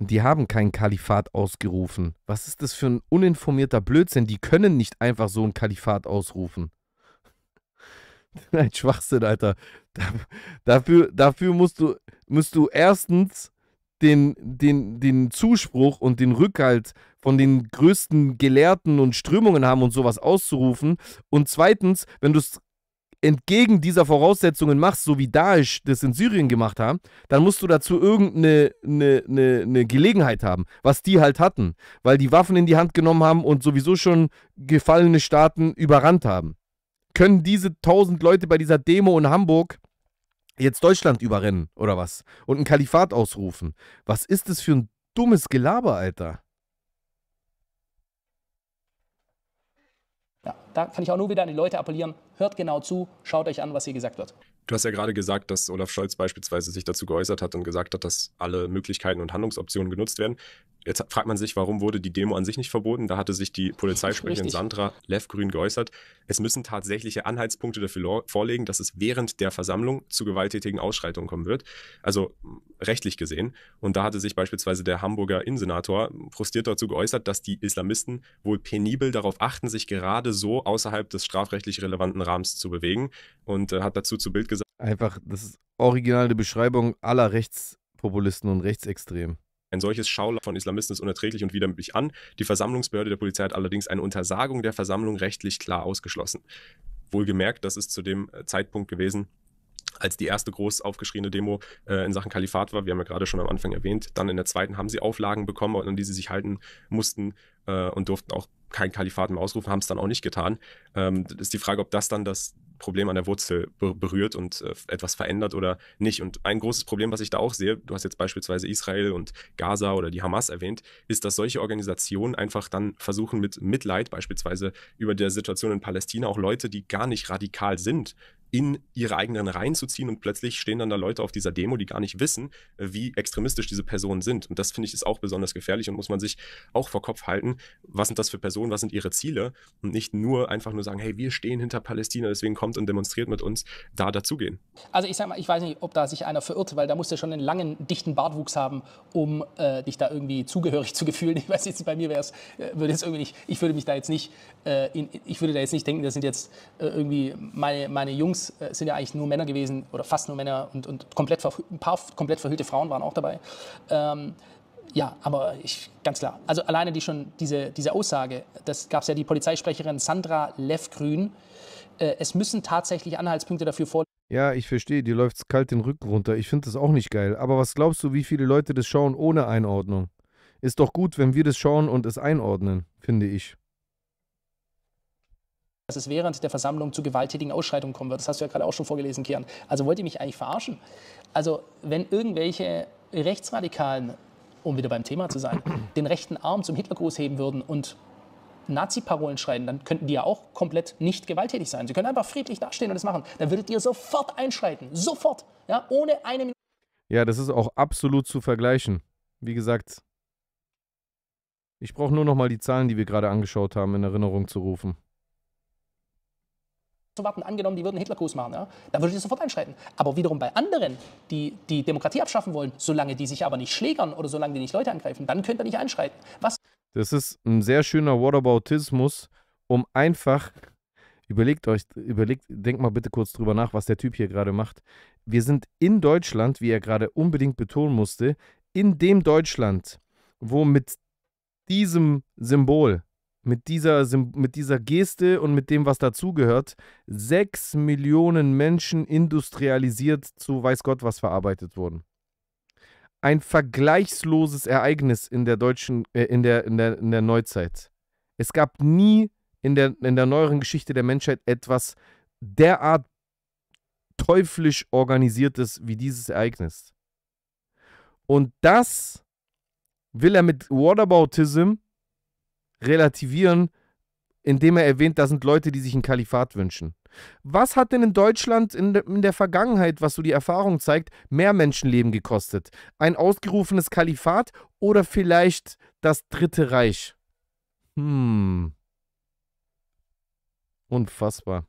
S1: Die haben kein Kalifat ausgerufen. Was ist das für ein uninformierter Blödsinn? Die können nicht einfach so ein Kalifat ausrufen. Nein, Schwachsinn, Alter. Dafür, dafür musst, du, musst du erstens den, den, den Zuspruch und den Rückhalt von den größten Gelehrten und Strömungen haben und sowas auszurufen. Und zweitens, wenn du es entgegen dieser Voraussetzungen machst, so wie Daesh das in Syrien gemacht haben, dann musst du dazu irgendeine eine, eine, eine Gelegenheit haben, was die halt hatten, weil die Waffen in die Hand genommen haben und sowieso schon gefallene Staaten überrannt haben können diese tausend Leute bei dieser Demo in Hamburg jetzt Deutschland überrennen oder was? Und ein Kalifat ausrufen. Was ist das für ein dummes Gelaber, Alter?
S3: Ja,
S2: da kann ich auch nur wieder an die Leute appellieren, hört genau zu, schaut euch an, was hier gesagt wird.
S3: Du hast ja gerade gesagt, dass Olaf Scholz beispielsweise sich dazu geäußert hat und gesagt hat, dass alle Möglichkeiten und Handlungsoptionen genutzt werden. Jetzt fragt man sich, warum wurde die Demo an sich nicht verboten? Da hatte sich die Polizeisprecherin Sandra Levgrün geäußert. Es müssen tatsächliche Anhaltspunkte dafür vorliegen, dass es während der Versammlung zu gewalttätigen Ausschreitungen kommen wird. Also mm, rechtlich gesehen. Und da hatte sich beispielsweise der Hamburger Innensenator frustriert dazu geäußert, dass die Islamisten wohl penibel darauf achten, sich gerade so außerhalb des strafrechtlich relevanten Rahmens zu bewegen und äh, hat dazu zu Bild gesagt.
S1: Einfach, das ist original eine Beschreibung aller Rechtspopulisten und Rechtsextremen.
S3: Ein solches Schaulauf von Islamisten ist unerträglich und widert an. Die Versammlungsbehörde der Polizei hat allerdings eine Untersagung der Versammlung rechtlich klar ausgeschlossen. Wohlgemerkt, das ist zu dem äh, Zeitpunkt gewesen, als die erste groß aufgeschriebene Demo äh, in Sachen Kalifat war, wir haben ja gerade schon am Anfang erwähnt, dann in der zweiten haben sie Auflagen bekommen, an die sie sich halten mussten äh, und durften auch kein Kalifat mehr ausrufen, haben es dann auch nicht getan. Ähm, ist die Frage, ob das dann das, Problem an der Wurzel berührt und äh, etwas verändert oder nicht. Und ein großes Problem, was ich da auch sehe, du hast jetzt beispielsweise Israel und Gaza oder die Hamas erwähnt, ist, dass solche Organisationen einfach dann versuchen mit Mitleid beispielsweise über der Situation in Palästina auch Leute, die gar nicht radikal sind, in ihre eigenen Reihen zu ziehen und plötzlich stehen dann da Leute auf dieser Demo, die gar nicht wissen, äh, wie extremistisch diese Personen sind. Und das finde ich ist auch besonders gefährlich und muss man sich auch vor Kopf halten, was sind das für Personen, was sind ihre Ziele und nicht nur einfach nur sagen, hey, wir stehen hinter Palästina, deswegen kommt und demonstriert mit uns, da dazugehen.
S2: Also ich sag mal, ich weiß nicht, ob da sich einer verirrt, weil da musst du schon einen langen, dichten Bartwuchs haben, um äh, dich da irgendwie zugehörig zu gefühlen. Ich weiß jetzt, bei mir wäre es, äh, würde jetzt irgendwie nicht, ich würde mich da jetzt nicht, äh, in, ich würde da jetzt nicht denken, das sind jetzt äh, irgendwie meine, meine Jungs, Teams äh, sind ja eigentlich nur Männer gewesen oder fast nur Männer und, und komplett ein paar komplett verhüllte Frauen waren auch dabei. Ähm, ja, aber ich, ganz klar. Also alleine die schon diese, diese Aussage, das gab es ja die Polizeisprecherin Sandra Leffgrün. Äh, es müssen tatsächlich Anhaltspunkte dafür vorliegen.
S1: Ja, ich verstehe, dir läuft es kalt den Rücken runter. Ich finde das auch nicht geil. Aber was glaubst du, wie viele Leute das schauen ohne Einordnung? Ist doch gut, wenn wir das schauen und es einordnen, finde ich
S2: dass es während der Versammlung zu gewalttätigen Ausschreitungen kommen wird. Das hast du ja gerade auch schon vorgelesen, Kian. Also wollt ihr mich eigentlich verarschen? Also wenn irgendwelche Rechtsradikalen, um wieder beim Thema zu sein, den rechten Arm zum Hitlergruß heben würden und Nazi-Parolen schreien, dann könnten die ja auch komplett nicht gewalttätig sein. Sie können einfach friedlich dastehen und das machen. Dann würdet ihr sofort einschreiten. Sofort. Ja, ohne eine Minute.
S1: Ja, das ist auch absolut zu vergleichen. Wie gesagt, ich brauche nur noch mal die Zahlen, die wir gerade angeschaut haben, in Erinnerung zu rufen
S2: zu warten, angenommen, die würden Hitlergruß machen, ja, dann würde ich sofort einschreiten. Aber wiederum bei anderen, die die Demokratie abschaffen wollen, solange die sich aber nicht schlägern oder solange die nicht Leute angreifen, dann könnt ihr nicht einschreiten. Was?
S1: Das ist ein sehr schöner Whataboutismus, um einfach überlegt euch, überlegt, denkt mal bitte kurz drüber nach, was der Typ hier gerade macht. Wir sind in Deutschland, wie er gerade unbedingt betonen musste, in dem Deutschland, wo mit diesem Symbol mit dieser, mit dieser Geste und mit dem, was dazugehört, sechs Millionen Menschen industrialisiert zu weiß Gott was verarbeitet wurden. Ein vergleichsloses Ereignis in der deutschen, äh, in, der, in, der, in der Neuzeit. Es gab nie in der, in der neueren Geschichte der Menschheit etwas derart teuflisch organisiertes wie dieses Ereignis. Und das will er mit Whataboutism relativieren, indem er erwähnt, da sind Leute, die sich ein Kalifat wünschen. Was hat denn in Deutschland in, in, der Vergangenheit, was so die Erfahrung zeigt, mehr Menschenleben gekostet? Ein ausgerufenes Kalifat oder vielleicht das Dritte Reich? Hm. Unfassbar.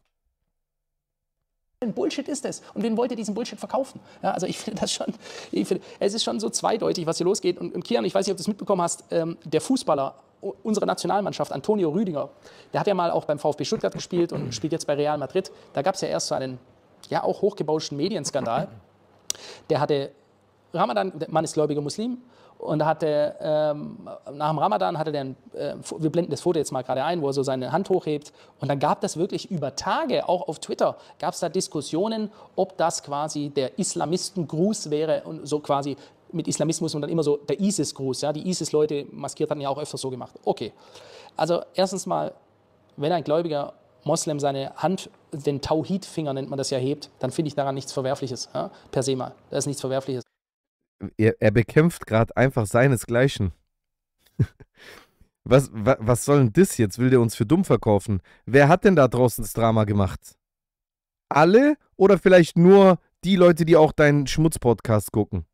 S2: Bullshit ist es. Und wen wollt ihr diesen Bullshit verkaufen? Ja, also ich finde das schon, finde, es ist schon so zweideutig, was hier losgeht. Und, und Kian, ich weiß nicht, ob du es mitbekommen hast, ähm, der Fußballer unserer Nationalmannschaft, Antonio Rüdiger, der hat ja mal auch beim VfB Stuttgart gespielt und mhm. spielt jetzt bei Real Madrid. Da gab es ja erst so einen, ja auch hochgebauschten Medienskandal. Der hatte Ramadan, der Mann ist gläubiger Muslim, und da hatte ähm, nach dem Ramadan hatte der, äh, wir blenden das Foto jetzt mal gerade ein, wo er so seine Hand hochhebt. Und dann gab das wirklich über Tage, auch auf Twitter, gab es da Diskussionen, ob das quasi der Islamistengruß wäre und so quasi mit Islamismus und dann immer so der ISIS-Gruß. Ja? Die ISIS-Leute maskiert hatten ja auch öfter so gemacht. Okay. Also erstens mal, wenn ein gläubiger Moslem seine Hand, den Tauhid-Finger nennt man das ja, hebt, dann finde ich daran nichts Verwerfliches. Ja? Per se mal. Da ist nichts Verwerfliches.
S1: Er, er bekämpft gerade einfach seinesgleichen. was, was, was soll denn das jetzt? Will der uns für dumm verkaufen? Wer hat denn da draußen das Drama gemacht? Alle oder vielleicht nur die Leute, die auch deinen Schmutzpodcast gucken?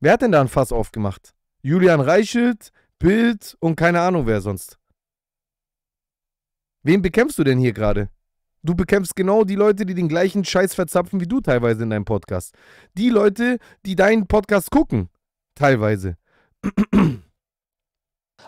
S1: Wer hat denn da ein Fass aufgemacht? Julian Reichelt, Bild und keine Ahnung wer sonst. Wen bekämpfst du denn hier gerade? Du bekämpfst genau die Leute, die den gleichen Scheiß verzapfen wie du teilweise in deinem Podcast. Die Leute, die deinen Podcast gucken. Teilweise.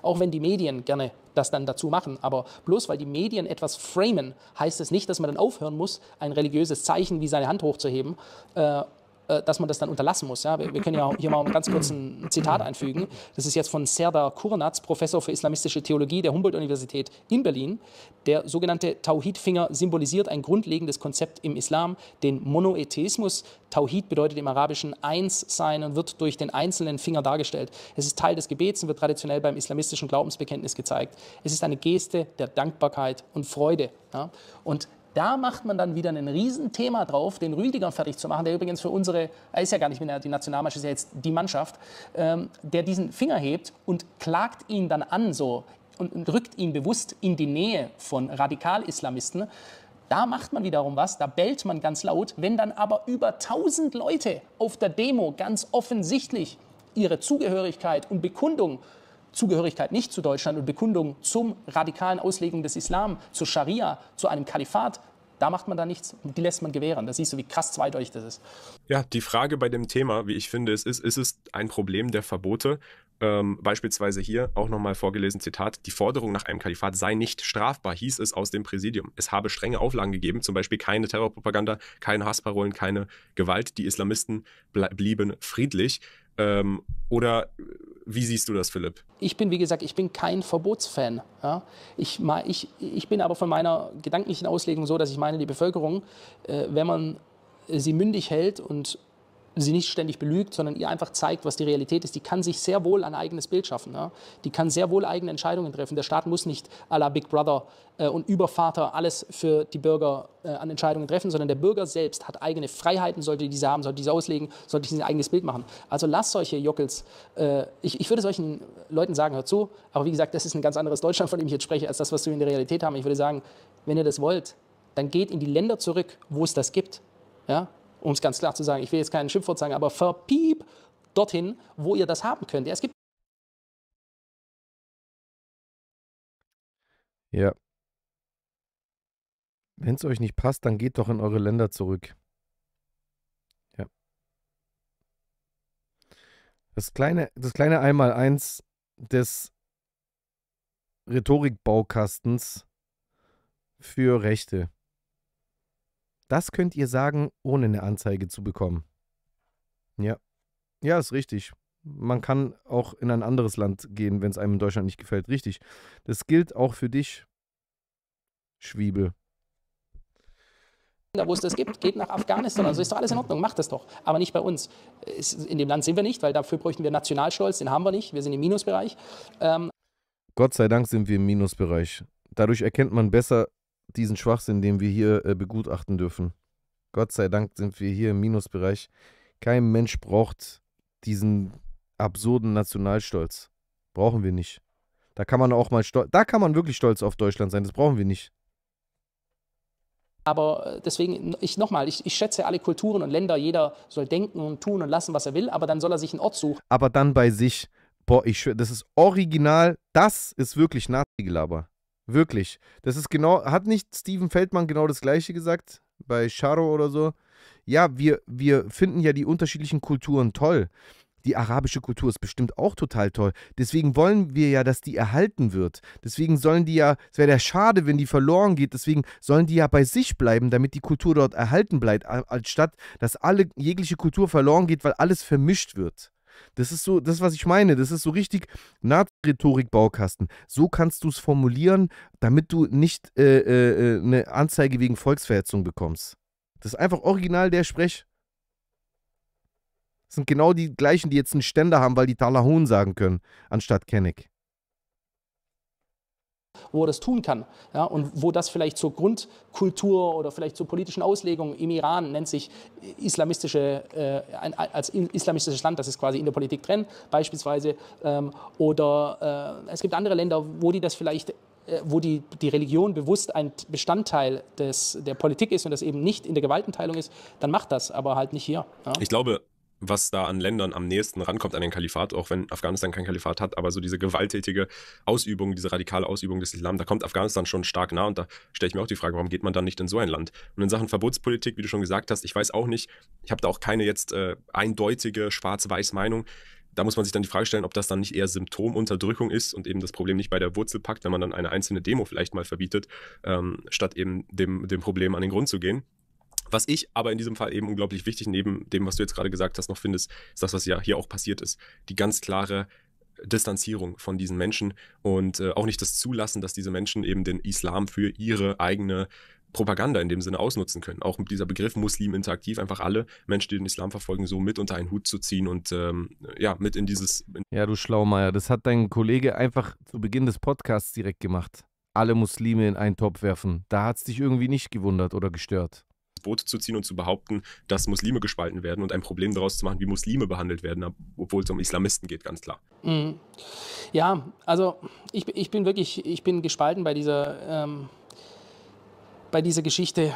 S2: Auch wenn die Medien gerne das dann dazu machen. Aber bloß weil die Medien etwas framen, heißt es nicht, dass man dann aufhören muss, ein religiöses Zeichen wie seine Hand hochzuheben äh, äh, dass man das dann unterlassen muss. Ja? Wir, wir, können ja hier mal ganz kurz ein Zitat einfügen. Das ist jetzt von Serdar Kurnatz, Professor für islamistische Theologie der Humboldt-Universität in Berlin. Der sogenannte Tauhid-Finger symbolisiert ein grundlegendes Konzept im Islam, den Monotheismus. Tauhid bedeutet im Arabischen Eins sein und wird durch den einzelnen Finger dargestellt. Es ist Teil des Gebets und wird traditionell beim islamistischen Glaubensbekenntnis gezeigt. Es ist eine Geste der Dankbarkeit und Freude. Ja? Und da macht man dann wieder ein Riesenthema drauf, den Rüdiger fertig zu machen, der übrigens für unsere, er ist ja gar nicht mehr die Nationalmannschaft, ist ja jetzt die Mannschaft, ähm, der diesen Finger hebt und klagt ihn dann an so und rückt ihn bewusst in die Nähe von Radikal-Islamisten. Da macht man wiederum was, da bellt man ganz laut. Wenn dann aber über 1000 Leute auf der Demo ganz offensichtlich ihre Zugehörigkeit und Bekundung Zugehörigkeit nicht zu Deutschland und Bekundung zum radikalen Auslegen des Islam, zur Scharia, zu einem Kalifat, da macht man da nichts, und die lässt man gewähren. Da siehst du, wie krass zweideutig das ist.
S3: Ja, die Frage bei dem Thema, wie ich finde, ist, ist, ist es ein Problem der Verbote? Ähm, beispielsweise hier auch nochmal vorgelesen, Zitat, die Forderung nach einem Kalifat sei nicht strafbar, hieß es aus dem Präsidium. Es habe strenge Auflagen gegeben, zum Beispiel keine Terrorpropaganda, keine Hassparolen, keine Gewalt. Die Islamisten blieben friedlich. Ähm, oder wie siehst du das, Philipp?
S2: Ich bin, wie gesagt, ich bin kein Verbotsfan. Ja? Ich, ich, ich bin aber von meiner gedanklichen Auslegung so, dass ich meine, die Bevölkerung, äh, wenn man sie mündig hält und sie nicht ständig belügt, sondern ihr einfach zeigt, was die Realität ist. Die kann sich sehr wohl ein eigenes Bild schaffen. Ja? Die kann sehr wohl eigene Entscheidungen treffen. Der Staat muss nicht à la Big Brother äh, und Übervater alles für die Bürger äh, an Entscheidungen treffen, sondern der Bürger selbst hat eigene Freiheiten, sollte diese haben, sollte diese auslegen, sollte sich ein eigenes Bild machen. Also lasst solche Jockels, äh, ich, ich würde solchen Leuten sagen, hört zu, aber wie gesagt, das ist ein ganz anderes Deutschland, von dem ich jetzt spreche, als das, was wir in der Realität haben. Ich würde sagen, wenn ihr das wollt, dann geht in die Länder zurück, wo es das gibt. Ja? um es ganz klar zu sagen, ich will jetzt keinen Schimpfwort sagen, aber verpiep dorthin, wo ihr das haben könnt. Es gibt
S1: ja. Wenn es euch nicht passt, dann geht doch in eure Länder zurück. Ja. Das kleine, das kleine Einmaleins des Rhetorikbaukastens für Rechte. Das könnt ihr sagen, ohne eine Anzeige zu bekommen. Ja. Ja, ist richtig. Man kann auch in ein anderes Land gehen, wenn es einem in Deutschland nicht gefällt. Richtig. Das gilt auch für dich, Schwiebel.
S2: Da, wo es das gibt, geht nach Afghanistan. Also ist doch alles in Ordnung, macht das doch. Aber nicht bei uns. In dem Land sind wir nicht, weil dafür bräuchten wir Nationalstolz, den haben wir nicht. Wir sind im Minusbereich. Ähm
S1: Gott sei Dank sind wir im Minusbereich. Dadurch erkennt man besser, diesen Schwachsinn, den wir hier äh, begutachten dürfen. Gott sei Dank sind wir hier im Minusbereich. Kein Mensch braucht diesen absurden Nationalstolz. Brauchen wir nicht. Da kann man auch mal stolz, da kann man wirklich stolz auf Deutschland sein. Das brauchen wir nicht.
S2: Aber äh, deswegen, ich nochmal, ich, ich schätze alle Kulturen und Länder. Jeder soll denken und tun und lassen, was er will, aber dann soll er sich einen Ort suchen.
S1: Aber dann bei sich. Boah, ich schwöre, das ist original. Das ist wirklich Nazi-Gelaber. Wirklich. Das ist genau, hat nicht Steven Feldmann genau das gleiche gesagt bei Charo oder so? Ja, wir, wir finden ja die unterschiedlichen Kulturen toll. Die arabische Kultur ist bestimmt auch total toll. Deswegen wollen wir ja, dass die erhalten wird. Deswegen sollen die ja, es wäre ja schade, wenn die verloren geht, deswegen sollen die ja bei sich bleiben, damit die Kultur dort erhalten bleibt, anstatt dass alle jegliche Kultur verloren geht, weil alles vermischt wird. Das ist so, das, was ich meine. Das ist so richtig Nazi-Rhetorik-Baukasten. So kannst du es formulieren, damit du nicht äh, äh, eine äh, Anzeige wegen Volksverhetzung bekommst. Das ist einfach original der Sprech. Das sind genau die gleichen, die jetzt einen Ständer haben, weil die Talahun sagen können, anstatt Kenneck
S2: wo er das tun kann. Ja, und wo das vielleicht zur Grundkultur oder vielleicht zur politischen Auslegung im Iran nennt sich islamistische, äh, ein, als islamistisches Land, das ist quasi in der Politik drin, beispielsweise. Ähm, oder äh, es gibt andere Länder, wo die das vielleicht äh, wo die, die Religion bewusst ein Bestandteil des, der Politik ist und das eben nicht in der Gewaltenteilung ist, dann macht das, aber halt nicht hier.
S3: Ja? Ich glaube, was da an Ländern am nächsten rankommt an den Kalifat, auch wenn Afghanistan kein Kalifat hat, aber so diese gewalttätige Ausübung, diese radikale Ausübung des Islam, da kommt Afghanistan schon stark nah und da stelle ich mir auch die Frage, warum geht man dann nicht in so ein Land? Und in Sachen Verbotspolitik, wie du schon gesagt hast, ich weiß auch nicht, ich habe da auch keine jetzt äh, eindeutige schwarz-weiß Meinung. Da muss man sich dann die Frage stellen, ob das dann nicht eher Symptomunterdrückung ist und eben das Problem nicht bei der Wurzel packt, wenn man dann eine einzelne Demo vielleicht mal verbietet, ähm, statt eben dem, dem Problem an den Grund zu gehen. Was ich aber in diesem Fall eben unglaublich wichtig neben dem, was du jetzt gerade gesagt hast, noch findest, ist das, was ja hier auch passiert ist. Die ganz klare Distanzierung von diesen Menschen und äh, auch nicht das Zulassen, dass diese Menschen eben den Islam für ihre eigene Propaganda in dem Sinne ausnutzen können. Auch mit dieser Begriff Muslim interaktiv, einfach alle Menschen, die den Islam verfolgen, so mit unter einen Hut zu ziehen und ähm, ja, mit in dieses.
S1: In ja, du Schlaumeier, das hat dein Kollege einfach zu Beginn des Podcasts direkt gemacht. Alle Muslime in einen Topf werfen. Da hat es dich irgendwie nicht gewundert oder gestört.
S3: Boot zu ziehen und zu behaupten, dass Muslime gespalten werden und ein Problem daraus zu machen, wie Muslime behandelt werden, obwohl es um Islamisten geht, ganz klar.
S2: Mhm. Ja, also ich, ich bin wirklich, ich bin gespalten bei dieser, ähm, bei dieser Geschichte.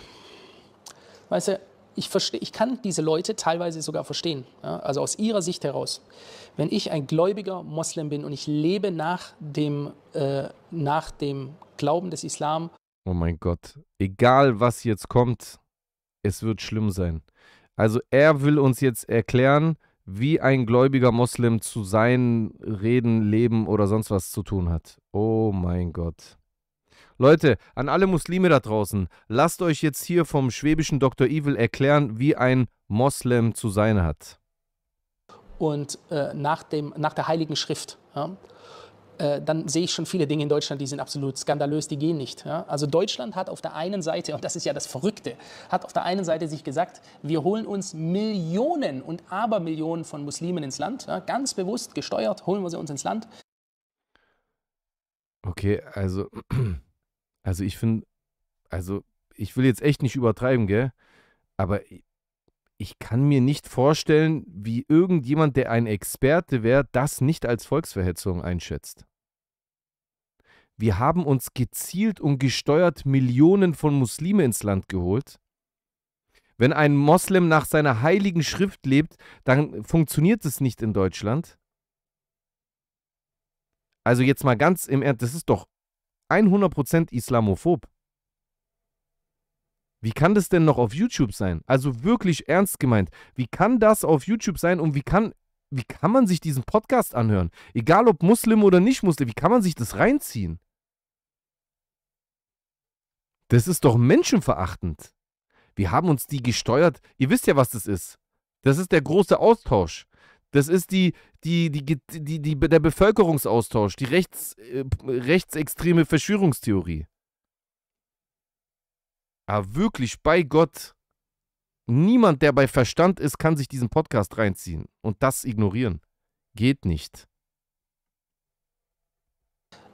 S2: Weißt du, ich, verste, ich kann diese Leute teilweise sogar verstehen, ja? also aus ihrer Sicht heraus. Wenn ich ein gläubiger Moslem bin und ich lebe nach dem, äh, nach dem Glauben des Islam.
S1: Oh mein Gott, egal was jetzt kommt, es wird schlimm sein. Also er will uns jetzt erklären, wie ein gläubiger Moslem zu sein, reden, leben oder sonst was zu tun hat. Oh mein Gott. Leute, an alle Muslime da draußen, lasst euch jetzt hier vom schwäbischen Dr. Evil erklären, wie ein Moslem zu sein hat.
S2: Und äh, nach, dem, nach der Heiligen Schrift. Ja? Äh, dann sehe ich schon viele Dinge in Deutschland, die sind absolut skandalös, die gehen nicht. Ja? Also Deutschland hat auf der einen Seite, und das ist ja das Verrückte, hat auf der einen Seite sich gesagt, wir holen uns Millionen und Abermillionen von Muslimen ins Land, ja? ganz bewusst gesteuert, holen wir sie uns ins Land.
S1: Okay, also, also ich finde, also ich will jetzt echt nicht übertreiben, gell? Aber ich kann mir nicht vorstellen, wie irgendjemand, der ein Experte wäre, das nicht als Volksverhetzung einschätzt. Wir haben uns gezielt und gesteuert Millionen von Muslime ins Land geholt. Wenn ein Moslem nach seiner heiligen Schrift lebt, dann funktioniert es nicht in Deutschland. Also jetzt mal ganz im Ernst, das ist doch 100% islamophob. Wie kann das denn noch auf YouTube sein? Also wirklich ernst gemeint. Wie kann das auf YouTube sein und wie kann, wie kann man sich diesen Podcast anhören? Egal ob Muslim oder nicht Muslim, wie kann man sich das reinziehen? Das ist doch menschenverachtend. Wir haben uns die gesteuert. Ihr wisst ja, was das ist. Das ist der große Austausch. Das ist die, die, die, die, die der Bevölkerungsaustausch, die rechts, äh, rechtsextreme Verschwörungstheorie. Aber wirklich, bei Gott, niemand, der bei Verstand ist, kann sich diesen Podcast reinziehen und das ignorieren. Geht nicht.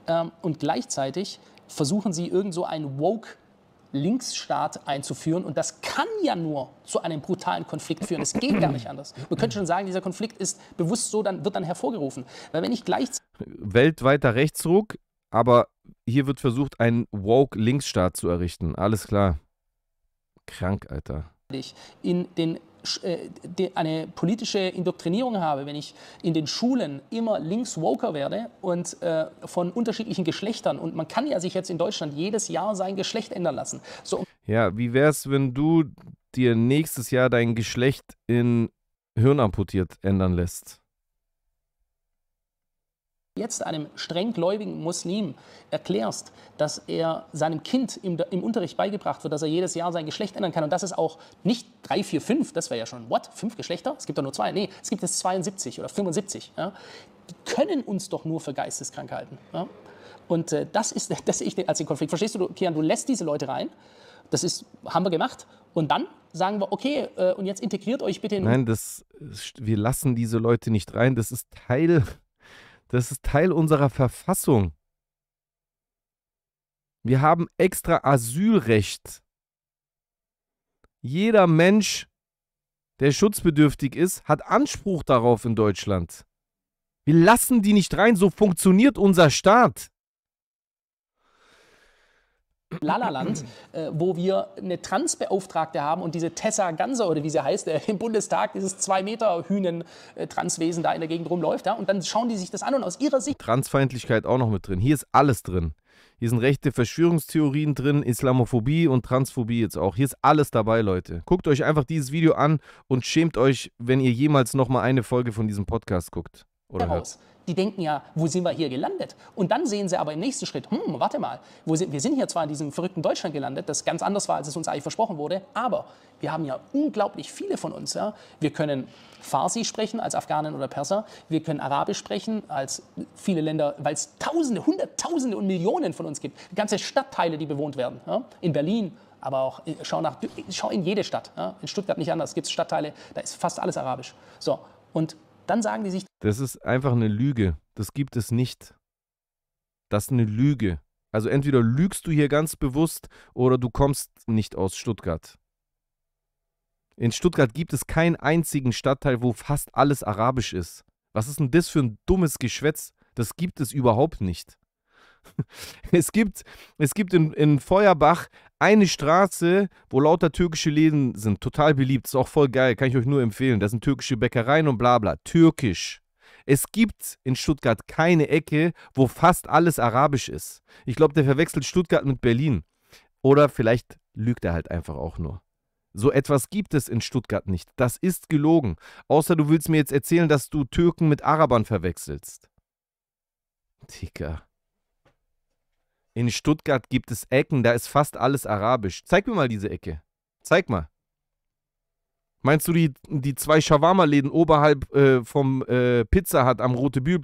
S2: Ähm, und gleichzeitig versuchen sie irgend so einen woke Linksstaat einzuführen und das kann ja nur zu einem brutalen Konflikt führen. Es geht gar nicht anders. Man könnte schon sagen, dieser Konflikt ist bewusst so, dann wird dann hervorgerufen. Weil wenn ich gleich
S1: weltweiter Rechtsruck, aber hier wird versucht, einen Woke-Linksstaat zu errichten. Alles klar. Krank, Alter.
S2: In den äh, eine politische Indoktrinierung habe, wenn ich in den Schulen immer links-woker werde und äh, von unterschiedlichen Geschlechtern. Und man kann ja sich jetzt in Deutschland jedes Jahr sein Geschlecht ändern lassen. So.
S1: Ja, wie wäre es, wenn du dir nächstes Jahr dein Geschlecht in Hirn amputiert ändern lässt?
S2: jetzt einem strenggläubigen Muslim erklärst, dass er seinem Kind im, im, Unterricht beigebracht wird, dass er jedes Jahr sein Geschlecht ändern kann und das ist auch nicht drei, vier, fünf, das wäre ja schon, what, fünf Geschlechter? Es gibt doch nur zwei. Nee, es gibt jetzt 72 oder 75. Ja? Die können uns doch nur für geisteskrank halten. Ja? Und äh, das ist, das sehe ich als den Konflikt. Verstehst du, Kian, du lässt diese Leute rein. Das ist, haben wir gemacht. Und dann sagen wir, okay, äh, und jetzt integriert euch bitte in. Nein,
S1: das, wir lassen diese Leute nicht rein. Das ist Teil das ist Teil unserer Verfassung. Wir haben extra Asylrecht. Jeder Mensch, der schutzbedürftig ist, hat Anspruch darauf in Deutschland. Wir lassen die nicht rein, so funktioniert unser Staat.
S2: Lalaland, äh, wo wir eine Transbeauftragte haben und diese Tessa Ganser oder wie sie heißt, äh, im Bundestag dieses zwei Meter Hühnen Transwesen da in der Gegend rumläuft, ja, und dann schauen die sich das an und aus ihrer Sicht
S1: Transfeindlichkeit auch noch mit drin. Hier ist alles drin. Hier sind rechte Verschwörungstheorien drin, Islamophobie und Transphobie jetzt auch. Hier ist alles dabei, Leute. Guckt euch einfach dieses Video an und schämt euch, wenn ihr jemals nochmal eine Folge von diesem Podcast guckt oder Hört.
S2: Die denken ja, wo sind wir hier gelandet? Und dann sehen sie aber im nächsten Schritt, hm, warte mal, sind, wir sind hier zwar in diesem verrückten Deutschland gelandet, das ganz anders war, als es uns eigentlich versprochen wurde, aber wir haben ja unglaublich viele von uns. Ja? Wir können Farsi sprechen als Afghanen oder Perser, wir können Arabisch sprechen als viele Länder, weil es Tausende, Hunderttausende und Millionen von uns gibt. Ganze Stadtteile, die bewohnt werden. Ja? In Berlin aber auch äh, schau, nach, schau in jede Stadt. Ja? In Stuttgart nicht anders. Gibt Stadtteile, da ist fast alles arabisch. So und dann sagen die sich.
S1: Das ist einfach eine Lüge. Das gibt es nicht. Das ist eine Lüge. Also entweder lügst du hier ganz bewusst oder du kommst nicht aus Stuttgart. In Stuttgart gibt es keinen einzigen Stadtteil, wo fast alles arabisch ist. Was ist denn das für ein dummes Geschwätz? Das gibt es überhaupt nicht. Es gibt, es gibt in, in Feuerbach eine Straße, wo lauter türkische Läden sind. Total beliebt. Ist auch voll geil. Kann ich euch nur empfehlen. Da sind türkische Bäckereien und bla bla. Türkisch. Es gibt in Stuttgart keine Ecke, wo fast alles arabisch ist. Ich glaube, der verwechselt Stuttgart mit Berlin. Oder vielleicht lügt er halt einfach auch nur. So etwas gibt es in Stuttgart nicht. Das ist gelogen. Außer du willst mir jetzt erzählen, dass du Türken mit Arabern verwechselst. Ticker. In Stuttgart gibt es Ecken, da ist fast alles arabisch. Zeig mir mal diese Ecke. Zeig mal. Meinst du die, die zwei Shawarma-Läden oberhalb äh, vom äh, Pizza Hut am rote bühl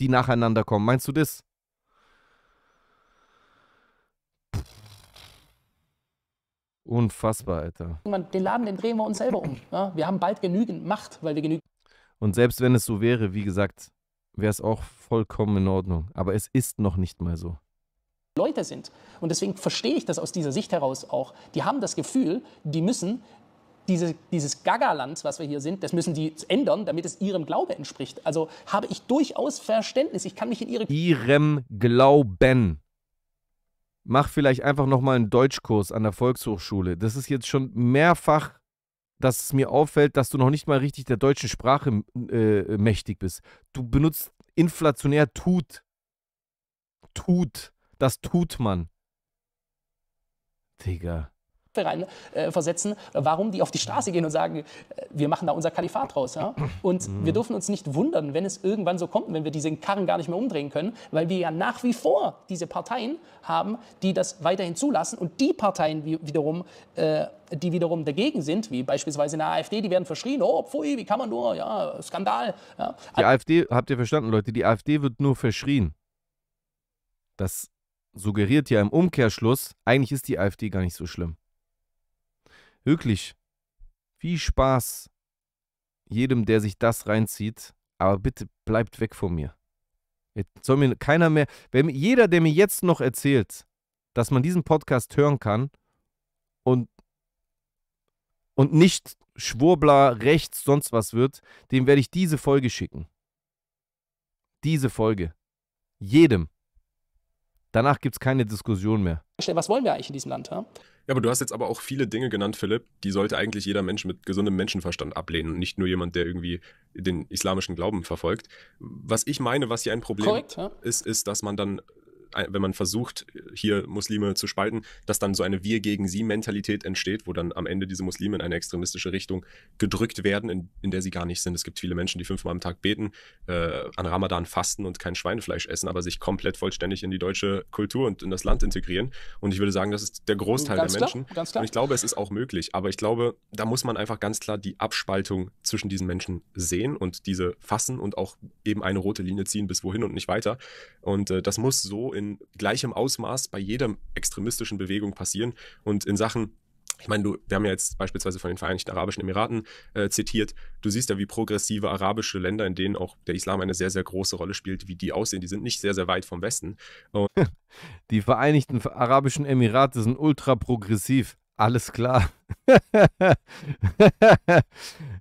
S1: die nacheinander kommen? Meinst du das? Unfassbar, Alter.
S2: Den Laden, den drehen wir uns selber um. Ja? Wir haben bald genügend Macht, weil wir genügend.
S1: Und selbst wenn es so wäre, wie gesagt, wäre es auch vollkommen in Ordnung. Aber es ist noch nicht mal so.
S2: Leute sind. Und deswegen verstehe ich das aus dieser Sicht heraus auch. Die haben das Gefühl, die müssen diese, dieses Gagaland, was wir hier sind, das müssen die ändern, damit es ihrem Glaube entspricht. Also habe ich durchaus Verständnis. Ich kann mich in ihre...
S1: Ihrem Glauben. Mach vielleicht einfach nochmal einen Deutschkurs an der Volkshochschule. Das ist jetzt schon mehrfach, dass es mir auffällt, dass du noch nicht mal richtig der deutschen Sprache äh, mächtig bist. Du benutzt inflationär tut. Tut das tut man. Digga.
S2: Rein äh, versetzen, warum die auf die Straße gehen und sagen, äh, wir machen da unser Kalifat draus. Ja? Und mhm. wir dürfen uns nicht wundern, wenn es irgendwann so kommt, wenn wir diesen Karren gar nicht mehr umdrehen können, weil wir ja nach wie vor diese Parteien haben, die das weiterhin zulassen und die Parteien wiederum, äh, die wiederum dagegen sind, wie beispielsweise in der AfD, die werden verschrien, oh, pfui, wie kann man nur, ja, Skandal. Ja? Die
S1: AfD, habt ihr verstanden, Leute, die AfD wird nur verschrien. Das ist suggeriert ja im Umkehrschluss, eigentlich ist die AfD gar nicht so schlimm. Wirklich, viel Spaß jedem, der sich das reinzieht, aber bitte bleibt weg von mir. Jetzt soll mir keiner mehr, wenn jeder, der mir jetzt noch erzählt, dass man diesen Podcast hören kann und, und nicht Schwurbler, rechts, sonst was wird, dem werde ich diese Folge schicken. Diese Folge. Jedem. Danach gibt es keine Diskussion mehr.
S2: Was wollen wir eigentlich in diesem Land? Ja? ja,
S3: aber du hast jetzt aber auch viele Dinge genannt, Philipp, die sollte eigentlich jeder Mensch mit gesundem Menschenverstand ablehnen und nicht nur jemand, der irgendwie den islamischen Glauben verfolgt. Was ich meine, was hier ein Problem Korrekt, ist, ist, dass man dann wenn man versucht, hier Muslime zu spalten, dass dann so eine Wir gegen sie-Mentalität entsteht, wo dann am Ende diese Muslime in eine extremistische Richtung gedrückt werden, in, in der sie gar nicht sind. Es gibt viele Menschen, die fünfmal am Tag beten, äh, an Ramadan fasten und kein Schweinefleisch essen, aber sich komplett vollständig in die deutsche Kultur und in das Land integrieren. Und ich würde sagen, das ist der Großteil ganz der klar, Menschen. Ganz klar. Und ich glaube, es ist auch möglich. Aber ich glaube, da muss man einfach ganz klar die Abspaltung zwischen diesen Menschen sehen und diese fassen und auch eben eine rote Linie ziehen bis wohin und nicht weiter. Und äh, das muss so in in gleichem Ausmaß bei jeder extremistischen Bewegung passieren. Und in Sachen ich meine, du, wir haben ja jetzt beispielsweise von den Vereinigten Arabischen Emiraten äh, zitiert. Du siehst ja, wie progressive arabische Länder, in denen auch der Islam eine sehr, sehr große Rolle spielt, wie die aussehen. Die sind nicht sehr, sehr weit vom Westen.
S1: Und die Vereinigten Arabischen Emirate sind ultra progressiv. Alles klar.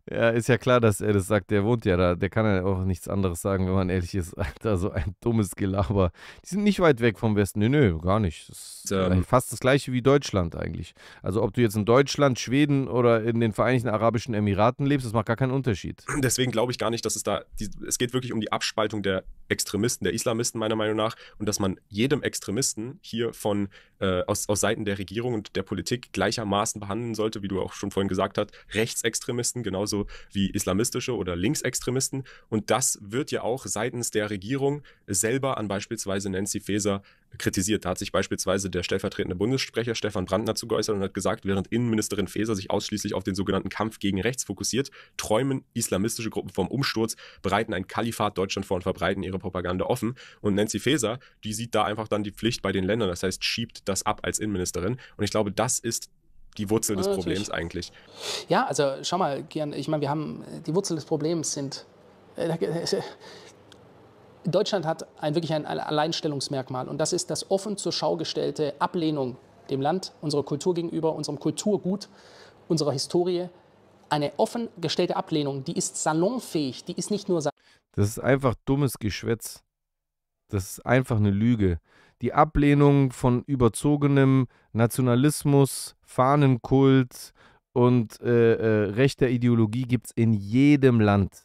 S1: Ja, ist ja klar, dass er das sagt. Der wohnt ja da. Der kann ja auch nichts anderes sagen, wenn man ehrlich ist. Alter, so ein dummes Gelaber. Die sind nicht weit weg vom Westen. Nö, nö, gar nicht. Das ist ähm, fast das gleiche wie Deutschland eigentlich. Also, ob du jetzt in Deutschland, Schweden oder in den Vereinigten Arabischen Emiraten lebst, das macht gar keinen Unterschied. Deswegen
S3: glaube ich gar nicht, dass es da. Die, es geht wirklich um die Abspaltung der Extremisten, der Islamisten, meiner Meinung nach. Und dass man jedem Extremisten hier von äh, aus, aus Seiten der Regierung und der Politik gleichermaßen behandeln sollte, wie du auch schon vorhin gesagt hast. Rechtsextremisten genauso genauso wie islamistische oder Linksextremisten. Und das wird ja auch seitens der Regierung selber an beispielsweise Nancy Faeser kritisiert. Da hat sich beispielsweise der stellvertretende Bundessprecher Stefan Brandner geäußert und hat gesagt, während Innenministerin Faeser sich ausschließlich auf den sogenannten Kampf gegen rechts fokussiert, träumen islamistische Gruppen vom Umsturz, bereiten ein Kalifat Deutschland vor und verbreiten ihre Propaganda offen. Und Nancy Faeser, die sieht da einfach dann die Pflicht bei den Ländern, das heißt, schiebt das ab als Innenministerin. Und ich glaube, das ist die Wurzel des ja, Problems eigentlich.
S2: Ja, also schau mal, Gian, ich meine, wir haben die Wurzel des Problems sind. Äh, äh Deutschland hat ein, wirklich ein Alleinstellungsmerkmal und das ist das offen zur Schau gestellte Ablehnung dem Land, unserer Kultur gegenüber, unserem Kulturgut, unserer Historie. Eine offen gestellte Ablehnung, die ist salonfähig, die ist nicht nur. Salon
S1: das ist einfach dummes Geschwätz. Das ist einfach eine Lüge die Ablehnung von überzogenem Nationalismus, Fahnenkult und äh, äh, rechter Ideologie gibt es in jedem Land.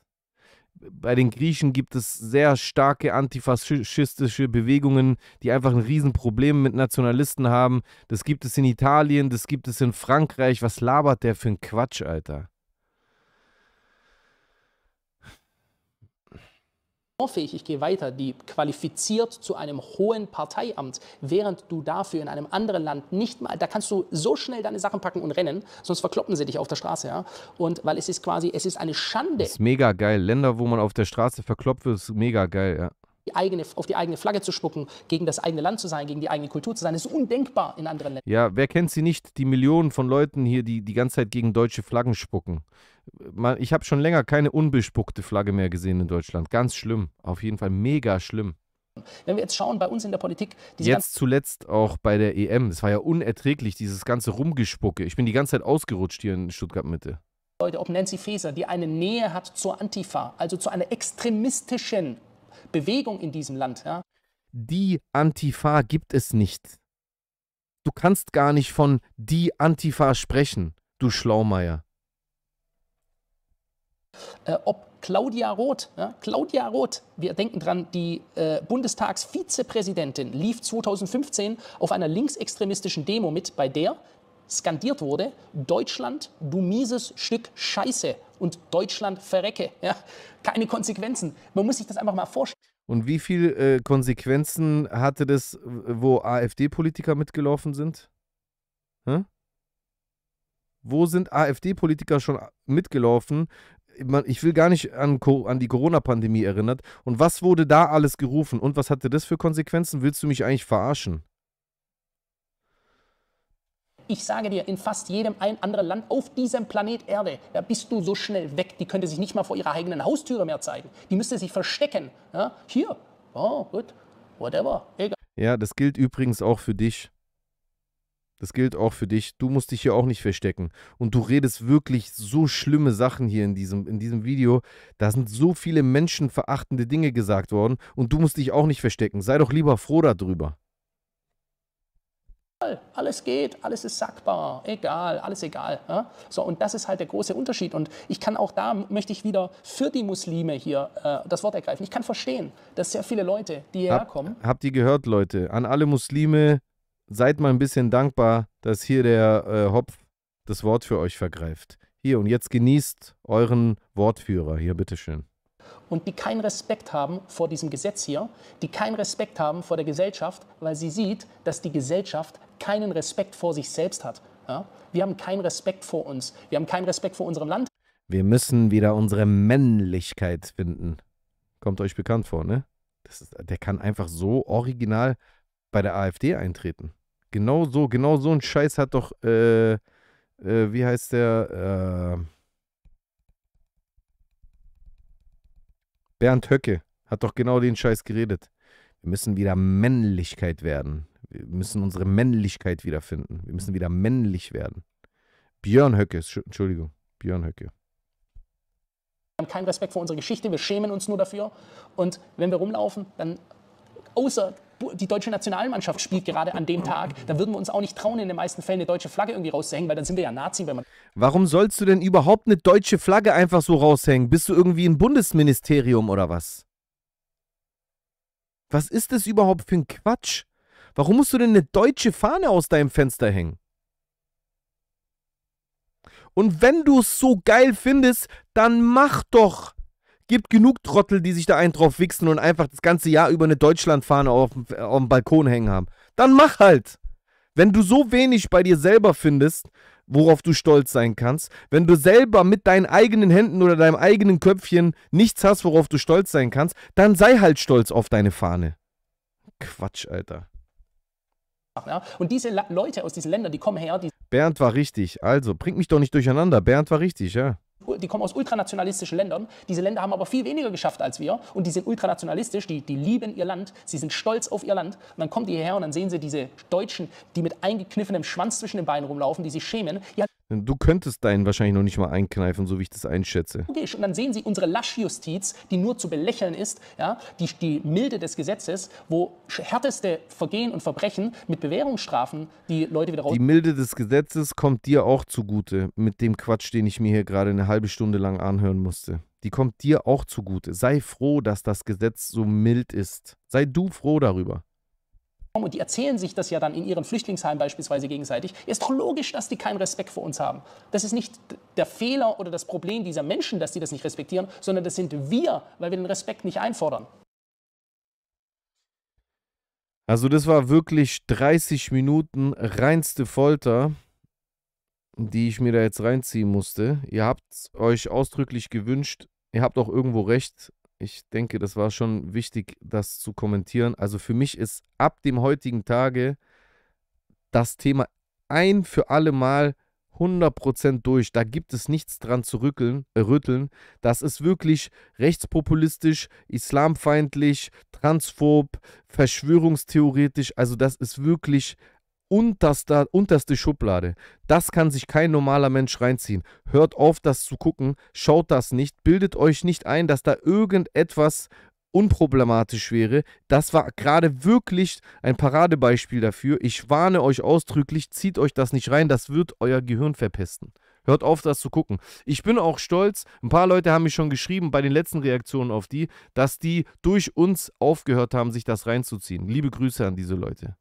S1: Bei den Griechen gibt es sehr starke antifaschistische Bewegungen, die einfach ein Riesenproblem mit Nationalisten haben. Das gibt es in Italien, das gibt es in Frankreich. Was labert der für ein Quatsch, Alter?
S2: salonfähig, ich gehe weiter, die qualifiziert zu einem hohen Parteiamt, während du dafür in einem anderen Land nicht mal, da kannst du so schnell deine Sachen packen und rennen, sonst verkloppen sie dich auf der Straße, ja. Und weil es ist quasi, es ist eine Schande. Das ist
S1: mega geil. Länder, wo man auf der Straße verkloppt wird, ist mega geil, ja.
S2: Die eigene, auf die eigene Flagge zu spucken, gegen das eigene Land zu sein, gegen die eigene Kultur zu sein, ist undenkbar in anderen Ländern.
S1: Ja, wer kennt sie nicht? Die Millionen von Leuten hier, die die ganze Zeit gegen deutsche Flaggen spucken ich habe schon länger keine unbespuckte Flagge mehr gesehen in Deutschland. Ganz schlimm. Auf jeden Fall mega schlimm.
S2: Wenn wir jetzt schauen, bei uns in der Politik. jetzt
S1: zuletzt auch bei der EM. Es war ja unerträglich, dieses ganze Rumgespucke. Ich bin die ganze Zeit ausgerutscht hier in Stuttgart-Mitte.
S2: Leute, ob Nancy Faeser, die eine Nähe hat zur Antifa, also zu einer extremistischen Bewegung in diesem Land. Ja?
S1: Die Antifa gibt es nicht. Du kannst gar nicht von die Antifa sprechen, du Schlaumeier
S2: äh, ob Claudia Roth, ja, Claudia Roth, wir denken dran, die äh, Bundestagsvizepräsidentin lief 2015 auf einer linksextremistischen Demo mit, bei der skandiert wurde, Deutschland, du mieses Stück Scheiße und Deutschland verrecke. Ja, keine Konsequenzen. Man muss sich das einfach mal vorstellen.
S1: Und wie viele äh, Konsequenzen hatte das, wo AfD-Politiker mitgelaufen sind? Hm? Wo sind AfD-Politiker schon mitgelaufen, ich will gar nicht an, an die Corona-Pandemie erinnert. Und was wurde da alles gerufen? Und was hatte das für Konsequenzen? Willst du mich eigentlich verarschen?
S2: ich sage dir, in fast jedem ein anderen Land auf diesem Planet Erde, da bist du so schnell weg. Die könnte sich nicht mal vor ihrer eigenen Haustüre mehr zeigen. Die müsste sich verstecken. Ja, hier, oh, gut, whatever, egal.
S1: Ja, das gilt übrigens auch für dich. Das gilt auch für dich. Du musst dich hier auch nicht verstecken. Und du redest wirklich so schlimme Sachen hier in diesem, in diesem Video. Da sind so viele menschenverachtende Dinge gesagt worden. Und du musst dich auch nicht verstecken. Sei doch lieber froh darüber.
S2: Alles geht, alles ist sackbar, egal, alles egal. Ja? So, und das ist halt der große Unterschied. Und ich kann auch da, möchte ich wieder für die Muslime hier äh, das Wort ergreifen. Ich kann verstehen, dass sehr viele Leute, die hierher kommen.
S1: Hab, habt ihr gehört, Leute? An alle Muslime, seid mal ein bisschen dankbar, dass hier der äh, Hopf das Wort für euch vergreift. Hier und jetzt genießt euren Wortführer. Hier, bitteschön.
S2: Und die keinen Respekt haben vor diesem Gesetz hier, die keinen Respekt haben vor der Gesellschaft, weil sie sieht, dass die Gesellschaft keinen Respekt vor sich selbst hat. Ja? Wir haben keinen Respekt vor uns. Wir haben keinen Respekt vor unserem Land.
S1: Wir müssen wieder unsere Männlichkeit finden. Kommt euch bekannt vor, ne? Ist, der kann einfach so original bei der AfD eintreten. Genau so, genau so ein Scheiß hat doch, äh, äh, wie heißt der? Äh, Bernd Höcke hat doch genau den Scheiß geredet. Wir müssen wieder Männlichkeit werden. Wir müssen unsere Männlichkeit wiederfinden. Wir müssen wieder männlich werden. Björn Höcke, Entschuldigung, Björn Höcke.
S2: Wir haben keinen Respekt vor unserer Geschichte, wir schämen uns nur dafür. Und wenn wir rumlaufen, dann außer die deutsche Nationalmannschaft spielt gerade an dem Tag. Da würden wir uns auch nicht trauen, in den meisten Fällen eine deutsche Flagge irgendwie rauszuhängen, weil dann sind wir ja Nazi, wenn man.
S1: Warum sollst du denn überhaupt eine deutsche Flagge einfach so raushängen? Bist du irgendwie im Bundesministerium oder was? Was ist das überhaupt für ein Quatsch? Warum musst du denn eine deutsche Fahne aus deinem Fenster hängen? Und wenn du es so geil findest, dann mach doch Gibt genug Trottel, die sich da einen drauf wichsen und einfach das ganze Jahr über eine Deutschlandfahne auf, auf dem Balkon hängen haben. Dann mach halt! Wenn du so wenig bei dir selber findest, worauf du stolz sein kannst, wenn du selber mit deinen eigenen Händen oder deinem eigenen Köpfchen nichts hast, worauf du stolz sein kannst, dann sei halt stolz auf deine Fahne. Quatsch, Alter.
S2: Ja, und diese La Leute aus diesen Ländern, die kommen her, die.
S1: Bernd war richtig. Also, bringt mich doch nicht durcheinander. Bernd war richtig, ja
S2: die kommen aus ultranationalistischen Ländern. Diese Länder haben aber viel weniger geschafft als wir und die sind ultranationalistisch, die, die lieben ihr Land, sie sind stolz auf ihr Land. Und dann kommen die hierher und dann sehen sie diese Deutschen, die mit eingekniffenem Schwanz zwischen den Beinen rumlaufen, die sich schämen.
S1: Ja, Du könntest deinen wahrscheinlich noch nicht mal einkneifen, so wie ich das einschätze.
S2: Und dann sehen Sie unsere Laschjustiz, die nur zu belächeln ist, ja, die, die Milde des Gesetzes, wo härteste Vergehen und Verbrechen mit Bewährungsstrafen die Leute wieder raus. Die
S1: Milde des Gesetzes kommt dir auch zugute, mit dem Quatsch, den ich mir hier gerade eine halbe Stunde lang anhören musste. Die kommt dir auch zugute. Sei froh, dass das Gesetz so mild ist. Sei du froh darüber
S2: und die erzählen sich das ja dann in ihren Flüchtlingsheimen beispielsweise gegenseitig, ist doch logisch, dass die keinen Respekt vor uns haben. Das ist nicht der Fehler oder das Problem dieser Menschen, dass die das nicht respektieren, sondern das sind wir, weil wir den Respekt nicht einfordern.
S1: Also das war wirklich 30 Minuten reinste Folter, die ich mir da jetzt reinziehen musste. Ihr habt euch ausdrücklich gewünscht, ihr habt auch irgendwo recht, ich denke, das war schon wichtig, das zu kommentieren. Also für mich ist ab dem heutigen Tage das Thema ein für alle Mal 100% durch. Da gibt es nichts dran zu rückeln, äh, rütteln. Das ist wirklich rechtspopulistisch, islamfeindlich, transphob, verschwörungstheoretisch. Also das ist wirklich unterster, unterste Schublade. Das kann sich kein normaler Mensch reinziehen. Hört auf, das zu gucken. Schaut das nicht. Bildet euch nicht ein, dass da irgendetwas unproblematisch wäre. Das war gerade wirklich ein Paradebeispiel dafür. Ich warne euch ausdrücklich, zieht euch das nicht rein, das wird euer Gehirn verpesten. Hört auf, das zu gucken. Ich bin auch stolz, ein paar Leute haben mich schon geschrieben bei den letzten Reaktionen auf die, dass die durch uns aufgehört haben, sich das reinzuziehen. Liebe Grüße an diese Leute.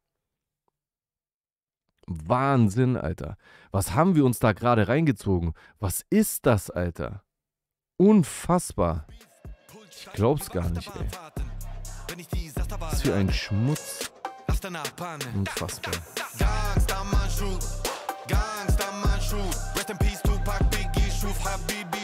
S1: Wahnsinn, Alter. Was haben wir uns da gerade reingezogen? Was ist das, Alter? Unfassbar. Ich glaub's gar nicht, ey. Was für ein Schmutz. Unfassbar. Gangster, Mann, Shoot. Gangster, Mann, Rest in Peace, Tupac, Biggie, Schuf, Habibi.